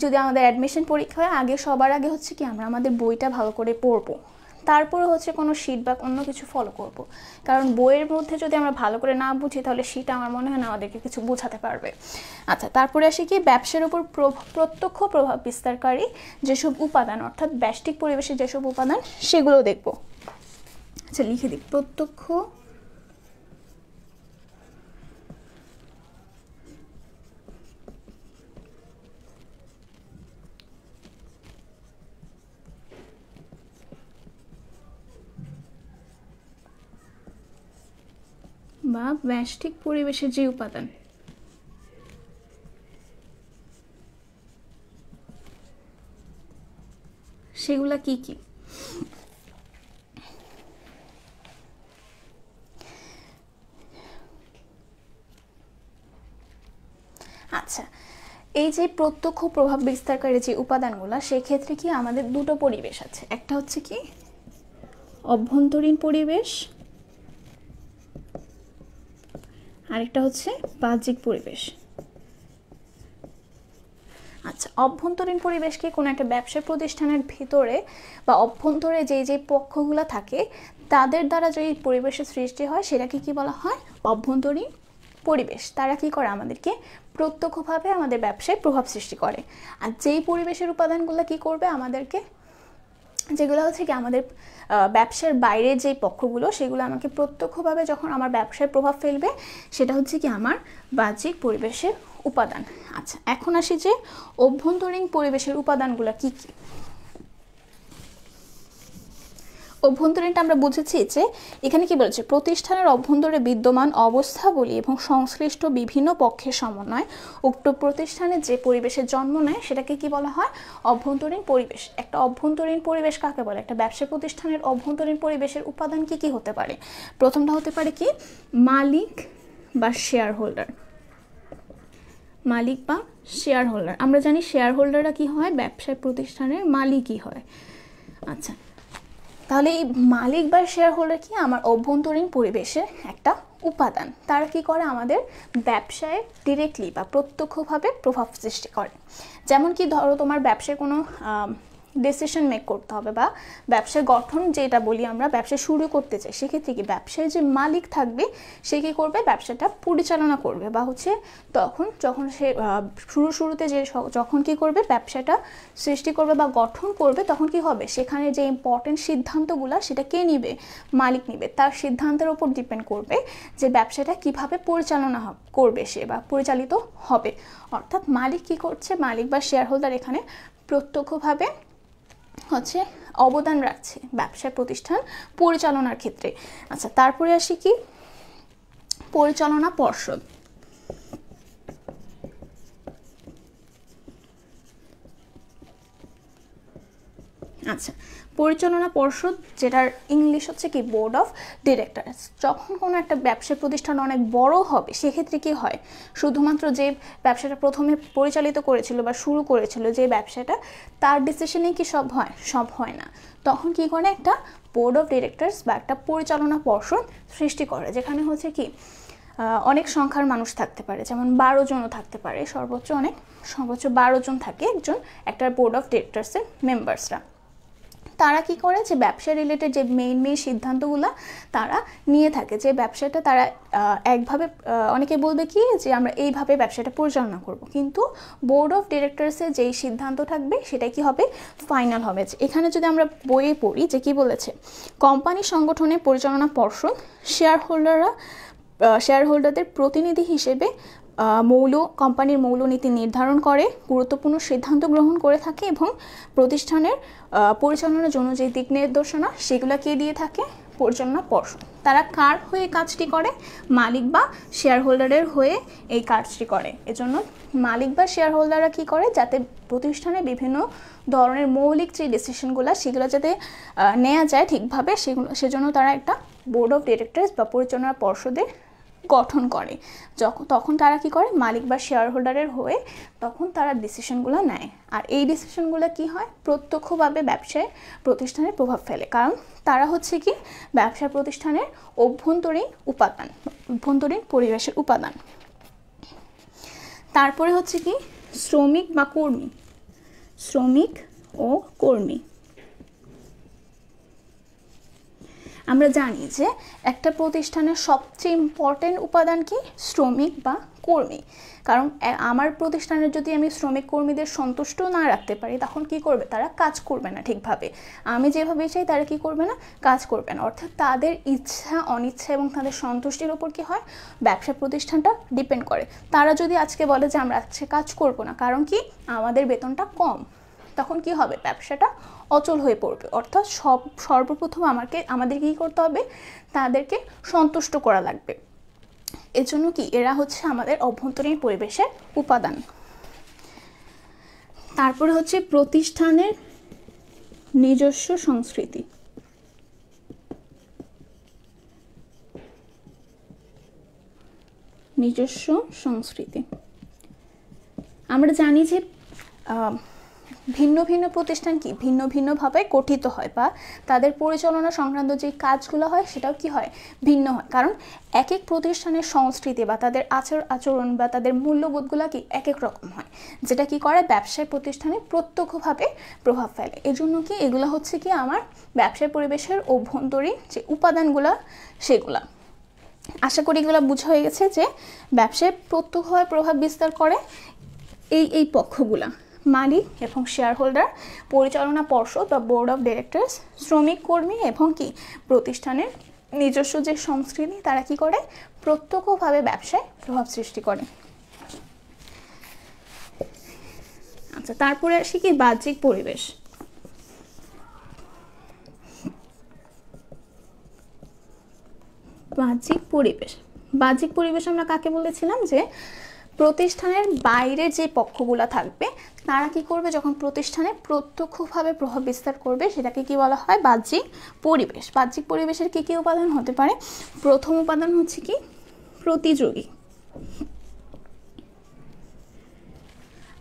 [SPEAKER 1] যদি আমাদের অ্যাডমিশন পরীক্ষা হয় আগে সবার আগে হচ্ছে কি আমরা আমাদের বইটা ভালো করে পড়বো তারপরে হচ্ছে কোনো শিট বা অন্য কিছু ফলো করব। কারণ বইয়ের মধ্যে যদি আমরা ভালো করে না বুঝি তাহলে শিট আমার মনে হয় না আমাদেরকে কিছু বোঝাতে পারবে আচ্ছা তারপরে আসি কি ব্যবসার উপর প্রত্যক্ষ প্রভাব বিস্তারকারী যেসব উপাদান অর্থাৎ ব্যষ্টিক পরিবেশে যেসব উপাদান সেগুলো দেখব আচ্ছা লিখে দিই প্রত্যক্ষ বা ব্যষ্টিক পরিবেশের যে উপাদান সেগুলা কি কি আচ্ছা এই যে প্রত্যক্ষ প্রভাব বিস্তারকারী যে উপাদানগুলো সেক্ষেত্রে কি আমাদের দুটো পরিবেশ আছে একটা হচ্ছে কি অভ্যন্তরীণ পরিবেশ আরেকটা হচ্ছে বাহ্যিক পরিবেশ আচ্ছা অভ্যন্তরীণ পরিবেশকে কোনো একটা ব্যবসা প্রতিষ্ঠানের ভিতরে বা অভ্যন্তরে যে যে পক্ষগুলো থাকে তাদের দ্বারা যে পরিবেশের সৃষ্টি হয় সেটাকে কি বলা হয় অভ্যন্তরীণ পরিবেশ তারা কি করে আমাদেরকে প্রত্যক্ষভাবে আমাদের ব্যবসায় প্রভাব সৃষ্টি করে আর যেই পরিবেশের উপাদানগুলো কি করবে আমাদেরকে যেগুলো হচ্ছে কি আমাদের ব্যবসার বাইরে যেই পক্ষগুলো সেগুলো আমাকে প্রত্যক্ষভাবে যখন আমার ব্যবসায় প্রভাব ফেলবে সেটা হচ্ছে কি আমার বাহ্যিক পরিবেশের উপাদান আচ্ছা এখন আসি যে অভ্যন্তরীণ পরিবেশের উপাদানগুলো কি কী অভ্যন্তরীণটা আমরা বুঝেছি যে এখানে কি বলেছে প্রতিষ্ঠানের অভ্যন্তরে বিদ্যমান অবস্থাবলী এবং সংশ্লিষ্ট বিভিন্ন পক্ষের সমন্বয় উক্ত প্রতিষ্ঠানে যে পরিবেশের জন্ম নেয় সেটাকে কি বলা হয় অভ্যন্তরীণ পরিবেশ একটা অভ্যন্তরীণ পরিবেশ কাকে বলে একটা ব্যবসা প্রতিষ্ঠানের অভ্যন্তরীণ পরিবেশের উপাদান কি কি হতে পারে প্রথমটা হতে পারে কি মালিক বা শেয়ার হোল্ডার মালিক বা শেয়ার হোল্ডার আমরা জানি শেয়ার হোল্ডাররা কী হয় ব্যবসায় প্রতিষ্ঠানের মালিকই হয় আচ্ছা তাহলে এই মালিক বা শেয়ার হোল্ডার কি আমার অভ্যন্তরীণ পরিবেশের একটা উপাদান তারা কি করে আমাদের ব্যবসায় ডিরেক্টলি বা প্রত্যক্ষভাবে প্রভাব সৃষ্টি করে যেমন কি ধরো তোমার ব্যবসায় কোনো ডিসিশন মেক করতে হবে বা ব্যবসা গঠন যেটা বলি আমরা ব্যবসা শুরু করতে চাই সেক্ষেত্রে কি ব্যবসায় যে মালিক থাকবে সে কী করবে ব্যবসাটা পরিচালনা করবে বা হচ্ছে তখন যখন সে শুরু শুরুতে যে যখন কি করবে ব্যবসাটা সৃষ্টি করবে বা গঠন করবে তখন কি হবে সেখানে যে ইম্পর্টেন্ট সিদ্ধান্তগুলো সেটা কে নিবে মালিক নিবে তার সিদ্ধান্তের ওপর ডিপেন্ড করবে যে ব্যবসাটা কিভাবে পরিচালনা করবে সে বা পরিচালিত হবে অর্থাৎ মালিক কি করছে মালিক বা শেয়ার হোল্ডার এখানে প্রত্যক্ষভাবে হচ্ছে অবদান রাখছে ব্যবসায় প্রতিষ্ঠান পরিচালনার ক্ষেত্রে আচ্ছা তারপরে আসি কি পরিচালনা পর্ষদ আচ্ছা পরিচালনা পর্ষদ যেটার ইংলিশ হচ্ছে কি বোর্ড অফ ডিরেক্টরস যখন কোনো একটা ব্যবসা প্রতিষ্ঠান অনেক বড় হবে সেক্ষেত্রে কি হয় শুধুমাত্র যে ব্যবসাটা প্রথমে পরিচালিত করেছিল বা শুরু করেছিল যে ব্যবসাটা তার ডিসিশনে কি সব হয় সব হয় না তখন কি করে একটা বোর্ড অফ ডিরেক্টরস বা একটা পরিচালনা পর্ষদ সৃষ্টি করে যেখানে হচ্ছে কি অনেক সংখ্যার মানুষ থাকতে পারে যেমন বারো জনও থাকতে পারে সর্বোচ্চ অনেক সর্বোচ্চ বারো জন থাকে একজন একটা বোর্ড অফ ডিরেক্টরসের মেম্বার্সরা তারা কি করে যে ব্যবসা রিলেটেড যে মেইন মেইন সিদ্ধান্তগুলো তারা নিয়ে থাকে যে ব্যবসাটা তারা একভাবে অনেকে বলবে কি যে আমরা এইভাবে ব্যবসাটা পরিচালনা করব কিন্তু বোর্ড অফ ডিরেক্টরসের যেই সিদ্ধান্ত থাকবে সেটা কি হবে ফাইনাল হবে এখানে যদি আমরা বইয়ে পড়ি যে কি বলেছে কোম্পানি সংগঠনে পরিচালনা পর্ষদ শেয়ার হোল্ডাররা শেয়ার হোল্ডারদের প্রতিনিধি হিসেবে মৌল কোম্পানির মৌলনীতি নির্ধারণ করে গুরুত্বপূর্ণ সিদ্ধান্ত গ্রহণ করে থাকে এবং প্রতিষ্ঠানের পরিচালনার জন্য যে দিক নির্দেশনা সেগুলো কে দিয়ে থাকে পরিচালনা পর্ষদ তারা কার হয়ে কাজটি করে মালিক বা শেয়ার হোল্ডারের হয়ে এই কাজটি করে এজন্য মালিক বা শেয়ার হোল্ডাররা কী করে যাতে প্রতিষ্ঠানে বিভিন্ন ধরনের মৌলিক যে ডিসিশনগুলো সেগুলো যাতে নেওয়া যায় ঠিকভাবে সেগুলো সেজন্য তারা একটা বোর্ড অফ ডিরেক্টরস বা পরিচালনা পর্ষদের গঠন করে যখন তখন তারা কি করে মালিক বা শেয়ার হোল্ডারের হয়ে তখন তারা ডিসিশনগুলো নেয় আর এই ডিসিশনগুলো কি হয় প্রত্যক্ষভাবে ব্যবসায় প্রতিষ্ঠানে প্রভাব ফেলে কারণ তারা হচ্ছে কি ব্যবসা প্রতিষ্ঠানের অভ্যন্তরীণ উপাদান অভ্যন্তরীণ পরিবেশের উপাদান তারপরে হচ্ছে কি শ্রমিক বা কর্মী শ্রমিক ও কর্মী আমরা জানি যে একটা প্রতিষ্ঠানের সবচেয়ে ইম্পর্টেন্ট উপাদান কি শ্রমিক বা কর্মী কারণ আমার প্রতিষ্ঠানে যদি আমি শ্রমিক কর্মীদের সন্তুষ্ট না রাখতে পারি তখন কি করবে তারা কাজ করবে না ঠিকভাবে আমি যেভাবে চাই তারা কি করবে না কাজ করবে না অর্থাৎ তাদের ইচ্ছা অনিচ্ছা এবং তাদের সন্তুষ্টির ওপর কি হয় ব্যবসা প্রতিষ্ঠানটা ডিপেন্ড করে তারা যদি আজকে বলে যে আমরা আজকে কাজ করব না কারণ কি আমাদের বেতনটা কম তখন কি হবে ব্যবসাটা অচল হয়ে পড়বে অর্থাৎ সব সর্বপ্রথম আমাকে আমাদের কী করতে হবে তাদেরকে সন্তুষ্ট করা লাগবে এজন্য কি এরা হচ্ছে আমাদের অভ্যন্তরীণ পরিবেশের উপাদান তারপরে হচ্ছে প্রতিষ্ঠানের নিজস্ব সংস্কৃতি নিজস্ব সংস্কৃতি আমরা জানি যে ভিন্ন ভিন্ন প্রতিষ্ঠান কি ভিন্ন ভিন্নভাবে গঠিত হয় বা তাদের পরিচালনা সংক্রান্ত যে কাজগুলো হয় সেটাও কি হয় ভিন্ন হয় কারণ এক এক প্রতিষ্ঠানের সংস্কৃতি বা তাদের আচার আচরণ বা তাদের মূল্যবোধগুলো কি এক এক রকম হয় যেটা কি করে ব্যবসায় প্রতিষ্ঠানে প্রত্যক্ষভাবে প্রভাব ফেলে এজন্য কি এগুলো হচ্ছে কি আমার ব্যবসায় পরিবেশের অভ্যন্তরীণ যে উপাদানগুলো সেগুলা আশা করি এগুলো বুঝা হয়ে গেছে যে ব্যবসায় প্রত্যক্ষভাবে প্রভাব বিস্তার করে এই এই পক্ষগুলা মালিক এবং শেয়ার হোল্ডার পরিচালনা পর্ষদ বা বোর্ড অফ ডিরেক্টরস শ্রমিক কর্মী এবং কি প্রতিষ্ঠানের নিজস্ব যে সংস্কৃতি তারা কি করে প্রত্যক্ষভাবে ব্যবসায় প্রভাব সৃষ্টি করে আচ্ছা তারপরে আসি কি বাহ্যিক পরিবেশ বাহ্যিক পরিবেশ বাহ্যিক পরিবেশ আমরা কাকে বলেছিলাম যে প্রতিষ্ঠানের বাইরে যে পক্ষগুলো থাকবে তারা কি করবে যখন প্রতিষ্ঠানে প্রত্যক্ষভাবে প্রভাব বিস্তার করবে সেটাকে কি বলা হয় বাহ্যিক পরিবেশ বাহ্যিক পরিবেশের কী কী উপাদান হতে পারে প্রথম উপাদান হচ্ছে কি প্রতিযোগী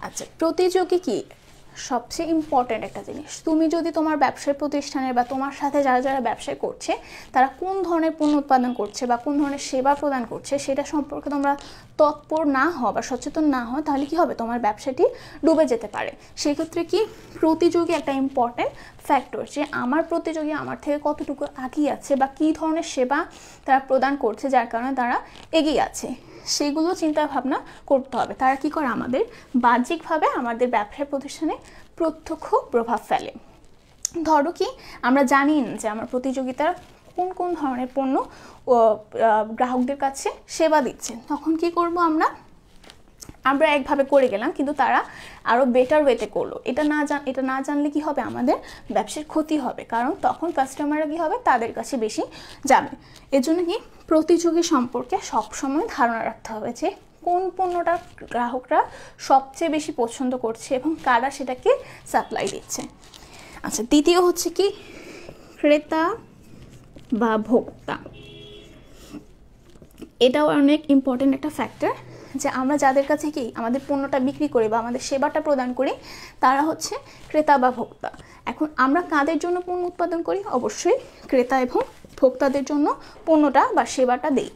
[SPEAKER 1] আচ্ছা প্রতিযোগী কি সবচেয়ে ইম্পর্ট্যান্ট একটা জিনিস তুমি যদি তোমার ব্যবসায় প্রতিষ্ঠানের বা তোমার সাথে যারা যারা ব্যবসায় করছে তারা কোন ধরনের পণ্য উৎপাদন করছে বা কোন ধরনের সেবা প্রদান করছে সেটা সম্পর্কে তোমরা তৎপর না হও বা সচেতন না হও তাহলে কি হবে তোমার ব্যবসাটি ডুবে যেতে পারে সেই ক্ষেত্রে কি প্রতিযোগী একটা ইম্পর্ট্যান্ট ফ্যাক্টর যে আমার প্রতিযোগী আমার থেকে কতটুকু আগিয়ে আছে বা কী ধরনের সেবা তারা প্রদান করছে যার কারণে তারা এগিয়ে আছে সেইগুলো চিন্তা ভাবনা করতে হবে তারা কি করে আমাদের বাহ্যিকভাবে আমাদের ব্যবসায় প্রতিষ্ঠানে প্রত্যক্ষ প্রভাব ফেলে ধরো কি আমরা জানি যে আমার প্রতিযোগিতার কোন কোন ধরনের পণ্য গ্রাহকদের কাছে সেবা দিচ্ছে তখন কি করব আমরা আমরা একভাবে করে গেলাম কিন্তু তারা আরও বেটার ওয়েতে করলো এটা না জান এটা না জানলে কি হবে আমাদের ব্যবসার ক্ষতি হবে কারণ তখন কাস্টমাররা কী হবে তাদের কাছে বেশি যাবে এর জন্য কি প্রতিযোগী সম্পর্কে সবসময় ধারণা রাখতে হবে যে কোন পণ্যটা গ্রাহকরা সবচেয়ে বেশি পছন্দ করছে এবং কারা সেটাকে সাপ্লাই দিচ্ছে আচ্ছা দ্বিতীয় হচ্ছে কি ক্রেতা বা ভোক্তা এটাও অনেক ইম্পর্টেন্ট একটা ফ্যাক্টর যে আমরা যাদের কাছে কি আমাদের পণ্যটা বিক্রি করি বা আমাদের সেবাটা প্রদান করি তারা হচ্ছে ক্রেতা বা ভোক্তা এখন আমরা কাদের জন্য পণ্য উৎপাদন করি অবশ্যই ক্রেতা এবং ভোক্তাদের জন্য পণ্যটা বা সেবাটা দেই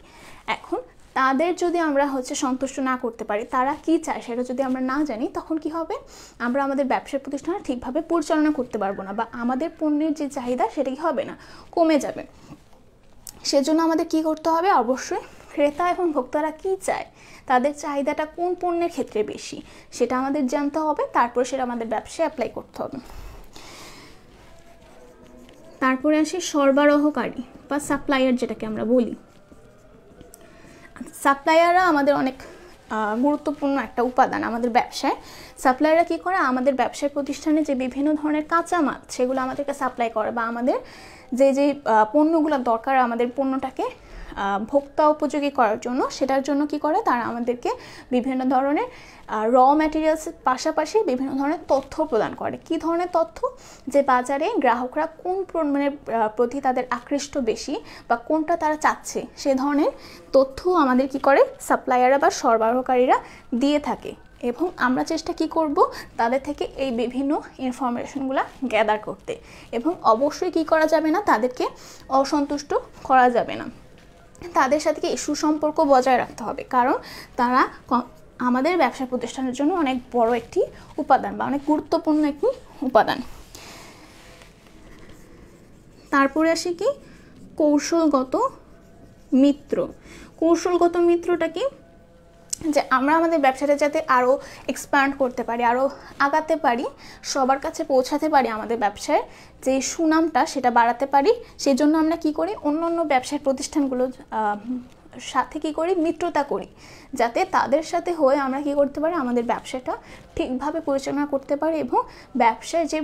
[SPEAKER 1] এখন তাদের যদি আমরা হচ্ছে সন্তুষ্ট না করতে পারি তারা কি চায় সেটা যদি আমরা না জানি তখন কি হবে আমরা আমাদের ব্যবসা প্রতিষ্ঠান ঠিকভাবে পরিচালনা করতে পারবো না বা আমাদের পণ্যের যে চাহিদা সেটা কি হবে না কমে যাবে সেজন্য আমাদের কি করতে হবে অবশ্যই ক্রেতা এবং ভোক্তারা কি চায় তাদের চাহিদাটা কোন পণ্যের ক্ষেত্রে বেশি সেটা আমাদের জানতে হবে তারপর সেটা আমাদের ব্যবসায় অ্যাপ্লাই করতে হবে তারপরে আসে সরবরাহকারী বা সাপ্লায়ার যেটাকে আমরা বলি সাপ্লায়াররা আমাদের অনেক গুরুত্বপূর্ণ একটা উপাদান আমাদের ব্যবসায় সাপ্লায়াররা কী করে আমাদের ব্যবসায় প্রতিষ্ঠানে যে বিভিন্ন ধরনের কাঁচামাল সেগুলো আমাদেরকে সাপ্লাই করে বা আমাদের যে যে পণ্যগুলো দরকার আমাদের পণ্যটাকে ভোক্তা উপযোগী করার জন্য সেটার জন্য কি করে তারা আমাদেরকে বিভিন্ন ধরনের র ম্যাটেরিয়ালসের পাশাপাশি বিভিন্ন ধরনের তথ্য প্রদান করে কি ধরনের তথ্য যে বাজারে গ্রাহকরা কোন প্রমাণের প্রতি তাদের আকৃষ্ট বেশি বা কোনটা তারা চাচ্ছে সে ধরনের তথ্য আমাদের কি করে সাপ্লায়াররা বা সরবরাহকারীরা দিয়ে থাকে এবং আমরা চেষ্টা কি করব তাদের থেকে এই বিভিন্ন ইনফরমেশনগুলো গ্যাদার করতে এবং অবশ্যই কি করা যাবে না তাদেরকে অসন্তুষ্ট করা যাবে না তাদের সাথে সুসম্পর্ক বজায় রাখতে হবে কারণ তারা আমাদের ব্যবসা প্রতিষ্ঠানের জন্য অনেক বড় একটি উপাদান বা অনেক গুরুত্বপূর্ণ একটি উপাদান তারপরে আসি কি কৌশলগত মিত্র কৌশলগত মিত্রটা কি যে আমরা আমাদের ব্যবসাটা যাতে আরও এক্সপ্যান্ড করতে পারি আরও আগাতে পারি সবার কাছে পৌঁছাতে পারি আমাদের ব্যবসায় যে সুনামটা সেটা বাড়াতে পারি সেই জন্য আমরা কি করি অন্য অন্য ব্যবসায় প্রতিষ্ঠানগুলো সাথে কি করি মিত্রতা করি যাতে তাদের সাথে হয়ে আমরা কি করতে পারি আমাদের ব্যবসাটা ঠিকভাবে পরিচালনা করতে পারি এবং ব্যবসায় যে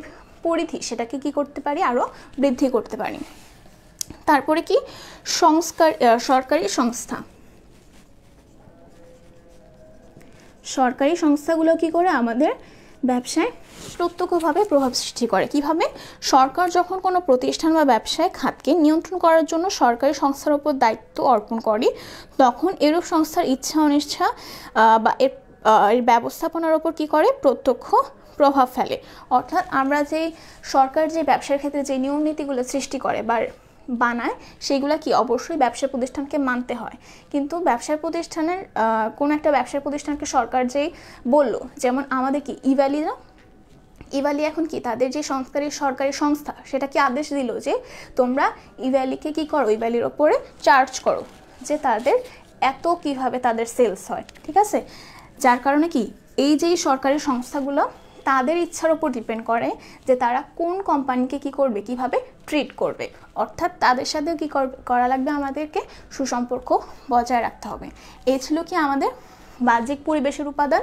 [SPEAKER 1] পরিধি সেটাকে কি করতে পারি আরও বৃদ্ধি করতে পারি তারপরে কি সংস্কার সরকারি সংস্থা সরকারি সংস্থাগুলো কি করে আমাদের ব্যবসায় প্রত্যক্ষভাবে প্রভাব সৃষ্টি করে কিভাবে সরকার যখন কোনো প্রতিষ্ঠান বা ব্যবসায় খাতকে নিয়ন্ত্রণ করার জন্য সরকারি সংস্থার উপর দায়িত্ব অর্পণ করে তখন এরূপ সংস্থার ইচ্ছা অনিচ্ছা বা এর এর ব্যবস্থাপনার ওপর কী করে প্রত্যক্ষ প্রভাব ফেলে অর্থাৎ আমরা যে সরকার যে ব্যবসার ক্ষেত্রে যে নিয়ম নীতিগুলো সৃষ্টি করে বা বানায় সেগুলো কি অবশ্যই ব্যবসা প্রতিষ্ঠানকে মানতে হয় কিন্তু ব্যবসা প্রতিষ্ঠানের কোনো একটা ব্যবসা প্রতিষ্ঠানকে সরকার যেই বলল যেমন আমাদের কি ইভ্যালিরা ইভ্যালি এখন কি তাদের যে সংস্কারী সরকারি সংস্থা সেটা কি আদেশ দিল যে তোমরা ইভ্যালিকে কি করো ইভ্যালির ওপরে চার্জ করো যে তাদের এত কিভাবে তাদের সেলস হয় ঠিক আছে যার কারণে কি এই যে সরকারি সংস্থাগুলো তাদের ইচ্ছার উপর ডিপেন্ড করে যে তারা কোন কোম্পানিকে কি করবে কিভাবে ট্রিট করবে অর্থাৎ তাদের সাথেও কী করা লাগবে আমাদেরকে সুসম্পর্ক বজায় রাখতে হবে এ ছিল কি আমাদের বাহ্যিক পরিবেশের উপাদান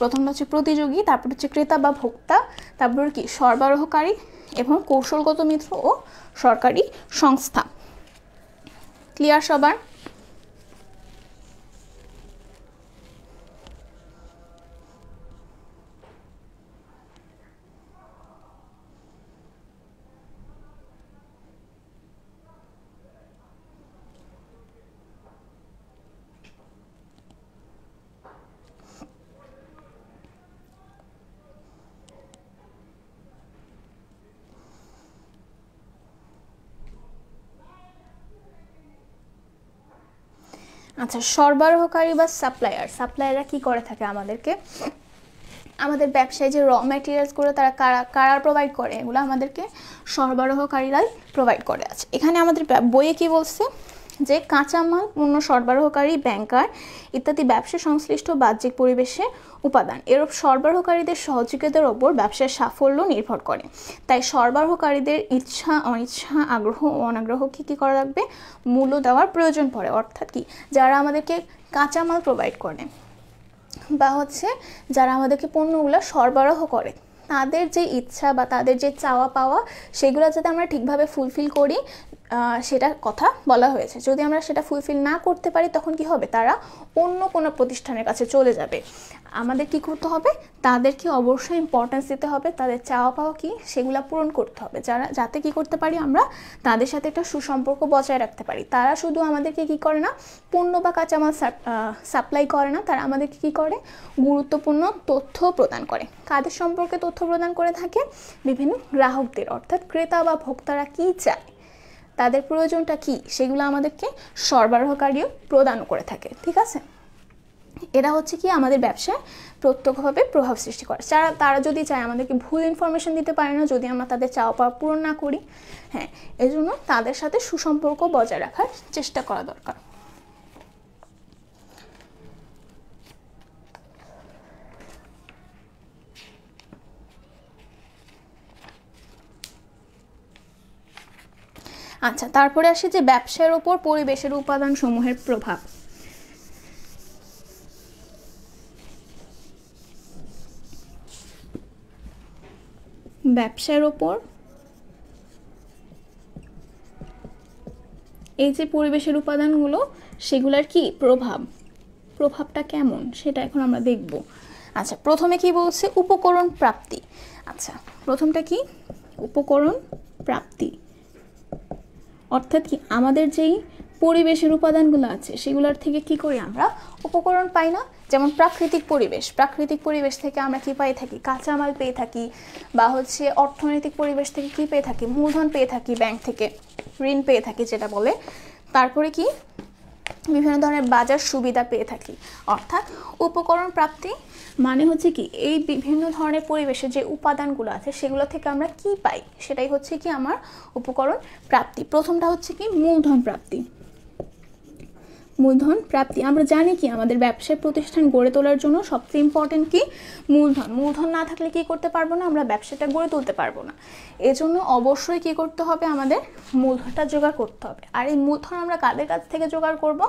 [SPEAKER 1] প্রথমটা হচ্ছে প্রতিযোগী তারপর হচ্ছে ক্রেতা বা ভোক্তা তারপর কি সরবরাহকারী এবং কৌশলগত মিত্র ও সরকারি সংস্থা ক্লিয়ার সবার আচ্ছা সরবরাহকারী বা সাপ্লায়ার সাপ্লায়াররা কি করে থাকে আমাদেরকে আমাদের ব্যবসায় যে র ম্যাটেরিয়ালসগুলো তারা কারা কারা প্রোভাইড করে এগুলো আমাদেরকে সরবরাহকারীরাই প্রোভাইড করে আছে আচ্ছা, এখানে আমাদের বইয়ে কি বলছে যে কাঁচামাল পণ্য সরবরাহকারী ব্যাংকার ইত্যাদি ব্যবসা সংশ্লিষ্ট বাহ্যিক পরিবেশে উপাদান এরূপ সরবরাহকারীদের সহযোগিতার ওপর ব্যবসার সাফল্য নির্ভর করে তাই সরবরাহকারীদের ইচ্ছা অনিচ্ছা আগ্রহ ও কী কী করা লাগবে মূল্য দেওয়ার প্রয়োজন পড়ে অর্থাৎ কি যারা আমাদেরকে কাঁচামাল প্রোভাইড করে বা হচ্ছে যারা আমাদেরকে পণ্যগুলো সরবরাহ করে তাদের যে ইচ্ছা বা তাদের যে চাওয়া পাওয়া সেগুলো যাতে আমরা ঠিকভাবে ফুলফিল করি সেটার কথা বলা হয়েছে যদি আমরা সেটা ফুলফিল না করতে পারি তখন কি হবে তারা অন্য কোনো প্রতিষ্ঠানের কাছে চলে যাবে আমাদের কি করতে হবে তাদেরকে অবশ্যই ইম্পর্টেন্স দিতে হবে তাদের চাওয়া পাওয়া কি সেগুলো পূরণ করতে হবে যারা যাতে কি করতে পারি আমরা তাদের সাথে একটা সুসম্পর্ক বজায় রাখতে পারি তারা শুধু আমাদেরকে কি করে না পণ্য বা কাঁচামাল সাপ্লাই করে না তারা আমাদেরকে কি করে গুরুত্বপূর্ণ তথ্য প্রদান করে কাদের সম্পর্কে তথ্য প্রদান করে থাকে বিভিন্ন গ্রাহকদের অর্থাৎ ক্রেতা বা ভোক্তারা কি চায় তাদের প্রয়োজনটা কি সেগুলো আমাদেরকে সরবরাহকারীও প্রদান করে থাকে ঠিক আছে এরা হচ্ছে কি আমাদের ব্যবসায় প্রত্যক্ষভাবে প্রভাব সৃষ্টি করে যারা তারা যদি চায় আমাদেরকে ভুল ইনফরমেশন দিতে পারে না যদি আমরা তাদের চাওয়া পাওয়া পূরণ না করি হ্যাঁ এজন্য তাদের সাথে সুসম্পর্ক বজায় রাখার চেষ্টা করা দরকার আচ্ছা তারপরে আসে যে ব্যবসার ওপর পরিবেশের উপাদান সমূহের প্রভাব ব্যবসার ওপর এই যে পরিবেশের উপাদানগুলো সেগুলোর কি প্রভাব প্রভাবটা কেমন সেটা এখন আমরা দেখব আচ্ছা প্রথমে কি বলছে উপকরণ প্রাপ্তি আচ্ছা প্রথমটা কি উপকরণ প্রাপ্তি অর্থাৎ কি আমাদের যেই পরিবেশের উপাদানগুলো আছে সেগুলোর থেকে কি করি আমরা উপকরণ পাই না যেমন প্রাকৃতিক পরিবেশ প্রাকৃতিক পরিবেশ থেকে আমরা কি পাই থাকি কাঁচামাল পেয়ে থাকি বা হচ্ছে অর্থনৈতিক পরিবেশ থেকে কি পেয়ে থাকি মূলধন পেয়ে থাকি ব্যাংক থেকে ঋণ পেয়ে থাকি যেটা বলে তারপরে কি বিভিন্ন ধরনের বাজার সুবিধা পেয়ে থাকি অর্থাৎ উপকরণ প্রাপ্তি মানে হচ্ছে কি এই বিভিন্ন ধরনের পরিবেশে যে উপাদানগুলো আছে সেগুলো থেকে আমরা কি পাই সেটাই হচ্ছে কি আমার উপকরণ প্রাপ্তি প্রথমটা হচ্ছে কি মূলধন প্রাপ্তি মূলধন প্রাপ্তি আমরা জানি কি আমাদের ব্যবসায় প্রতিষ্ঠান গড়ে তোলার জন্য সবচেয়ে ইম্পর্টেন্ট কি মূলধন মূলধন না থাকলে কি করতে পারবো না আমরা ব্যবসাটা গড়ে তুলতে পারবো না এজন্য অবশ্যই কি করতে হবে আমাদের মূলধনটা জোগাড় করতে হবে আর এই মূলধন আমরা কাদের কাছ থেকে জোগাড় করব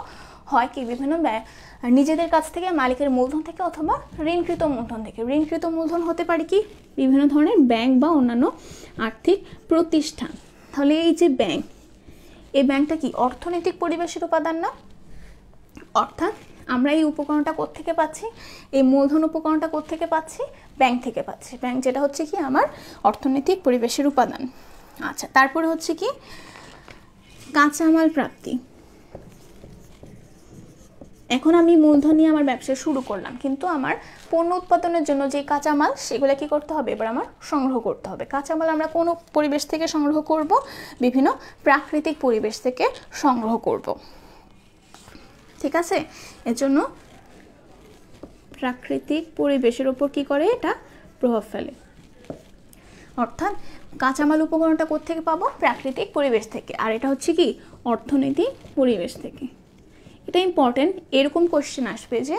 [SPEAKER 1] হয় কি বিভিন্ন নিজেদের কাছ থেকে মালিকের মূলধন থেকে অথবা ঋণকৃত মূলধন থেকে ঋণকৃত মূলধন হতে পারে কি বিভিন্ন ধরনের ব্যাংক বা অন্যান্য আর্থিক প্রতিষ্ঠান তাহলে এই যে ব্যাংক এই ব্যাংকটা কি অর্থনৈতিক পরিবেশের উপাদান না অর্থাৎ আমরা এই উপকরণটা কোথেকে পাচ্ছি এই মূলধন উপকরণটা কোথেকে পাচ্ছি ব্যাংক থেকে পাচ্ছি ব্যাংক যেটা হচ্ছে কি আমার অর্থনৈতিক পরিবেশের উপাদান আচ্ছা তারপরে হচ্ছে কি কাঁচামাল প্রাপ্তি এখন আমি মূলধন নিয়ে আমার ব্যবসা শুরু করলাম কিন্তু আমার পণ্য উৎপাদনের জন্য যে কাঁচামাল সেগুলো কি করতে হবে এবার আমার সংগ্রহ করতে হবে কাঁচামাল আমরা কোনো পরিবেশ থেকে সংগ্রহ করব বিভিন্ন প্রাকৃতিক পরিবেশ থেকে সংগ্রহ করব ঠিক আছে এর জন্য প্রাকৃতিক পরিবেশের ওপর কি করে এটা প্রভাব ফেলে অর্থাৎ কাঁচামাল উপকরণটা থেকে পাবো প্রাকৃতিক পরিবেশ থেকে আর এটা হচ্ছে কি অর্থনৈতিক পরিবেশ থেকে এটা ইম্পর্টেন্ট এরকম কোশ্চেন আসবে যে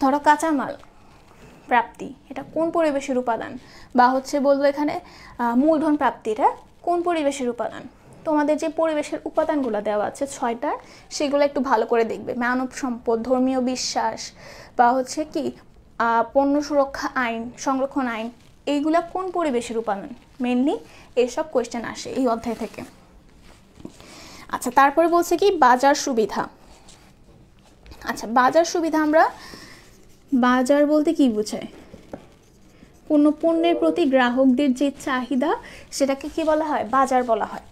[SPEAKER 1] ধরো কাঁচামাল প্রাপ্তি এটা কোন পরিবেশের উপাদান বা হচ্ছে বলবো এখানে মূলধন প্রাপ্তি এটা কোন পরিবেশের উপাদান তোমাদের যে পরিবেশের উপাদানগুলো দেওয়া আছে ছয়টার সেগুলো একটু ভালো করে দেখবে মানব সম্পদ ধর্মীয় বিশ্বাস বা হচ্ছে কি পণ্য সুরক্ষা আইন সংরক্ষণ আইন এইগুলা কোন পরিবেশের উপাদান মেনলি এইসব কোয়েশ্চেন আসে এই অধ্যায় থেকে আচ্ছা তারপরে বলছে কি বাজার সুবিধা আচ্ছা বাজার সুবিধা আমরা বাজার বলতে কি বোঝায় কোনো পণ্যের প্রতি গ্রাহকদের যে চাহিদা সেটাকে কি বলা হয় বাজার বলা হয়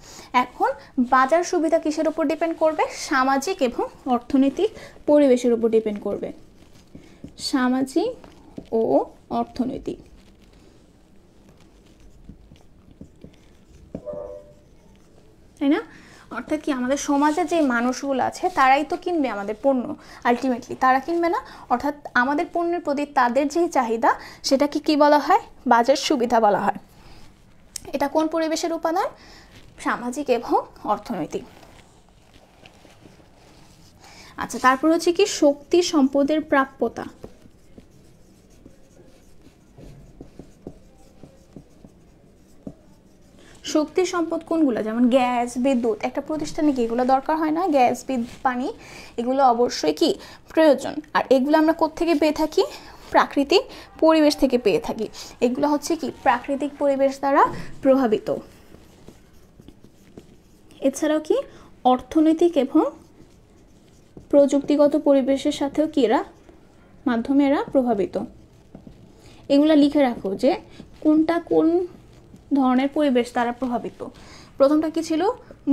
[SPEAKER 1] এখন বাজার সুবিধা কিসের উপর ডিপেন্ড করবে সামাজিক এবং অর্থনৈতিক পরিবেশের উপর ডিপেন্ড করবে সামাজিক ও অর্থনৈতিক তাই না অর্থাৎ কি আমাদের সমাজে যে মানুষগুলো আছে তারাই তো কিনবে আমাদের পণ্য আলটিমেটলি তারা কিনবে না অর্থাৎ আমাদের পণ্যের প্রতি তাদের যে চাহিদা সেটাকে কি বলা হয় বাজার সুবিধা বলা হয় এটা কোন পরিবেশের উপাদান সামাজিক এবং অর্থনৈতিক আচ্ছা তারপর হচ্ছে কি শক্তি সম্পদের প্রাপ্যতা শক্তি সম্পদ কোনগুলো যেমন গ্যাস বিদ্যুৎ একটা প্রতিষ্ঠানে কি এগুলো দরকার হয় না গ্যাস বিদ্যুৎ পানি এগুলো অবশ্যই কি প্রয়োজন আর এগুলো আমরা কোত্থেকে পেয়ে থাকি প্রাকৃতিক পরিবেশ থেকে পেয়ে থাকি এগুলো হচ্ছে কি প্রাকৃতিক পরিবেশ দ্বারা প্রভাবিত এছাড়াও কি অর্থনৈতিক এবং প্রযুক্তিগত পরিবেশের সাথেও কি এরা মাধ্যমে এরা প্রভাবিত এগুলো লিখে রাখো যে কোনটা কোন ধরনের পরিবেশ দ্বারা প্রভাবিত প্রথমটা কি ছিল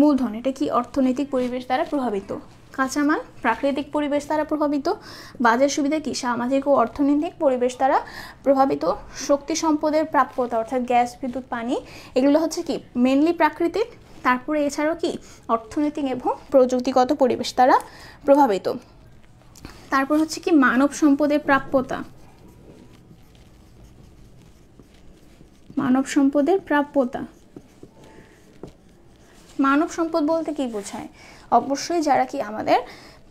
[SPEAKER 1] মূলধন এটা কি অর্থনৈতিক পরিবেশ দ্বারা প্রভাবিত কাঁচামাল প্রাকৃতিক পরিবেশ দ্বারা প্রভাবিত বাজার সুবিধা কি সামাজিক ও অর্থনৈতিক পরিবেশ দ্বারা প্রভাবিত শক্তি সম্পদের প্রাপ্যতা অর্থাৎ গ্যাস বিদ্যুৎ পানি এগুলো হচ্ছে কি মেনলি প্রাকৃতিক তারপরে এছাড়াও কি অর্থনৈতিক এবং প্রযুক্তিগত পরিবেশ দ্বারা প্রভাবিত তারপর হচ্ছে কি মানব সম্পদের প্রাপ্যতা মানব সম্পদের প্রাপ্যতা মানব সম্পদ বলতে কি বোঝায় অবশ্যই যারা কি আমাদের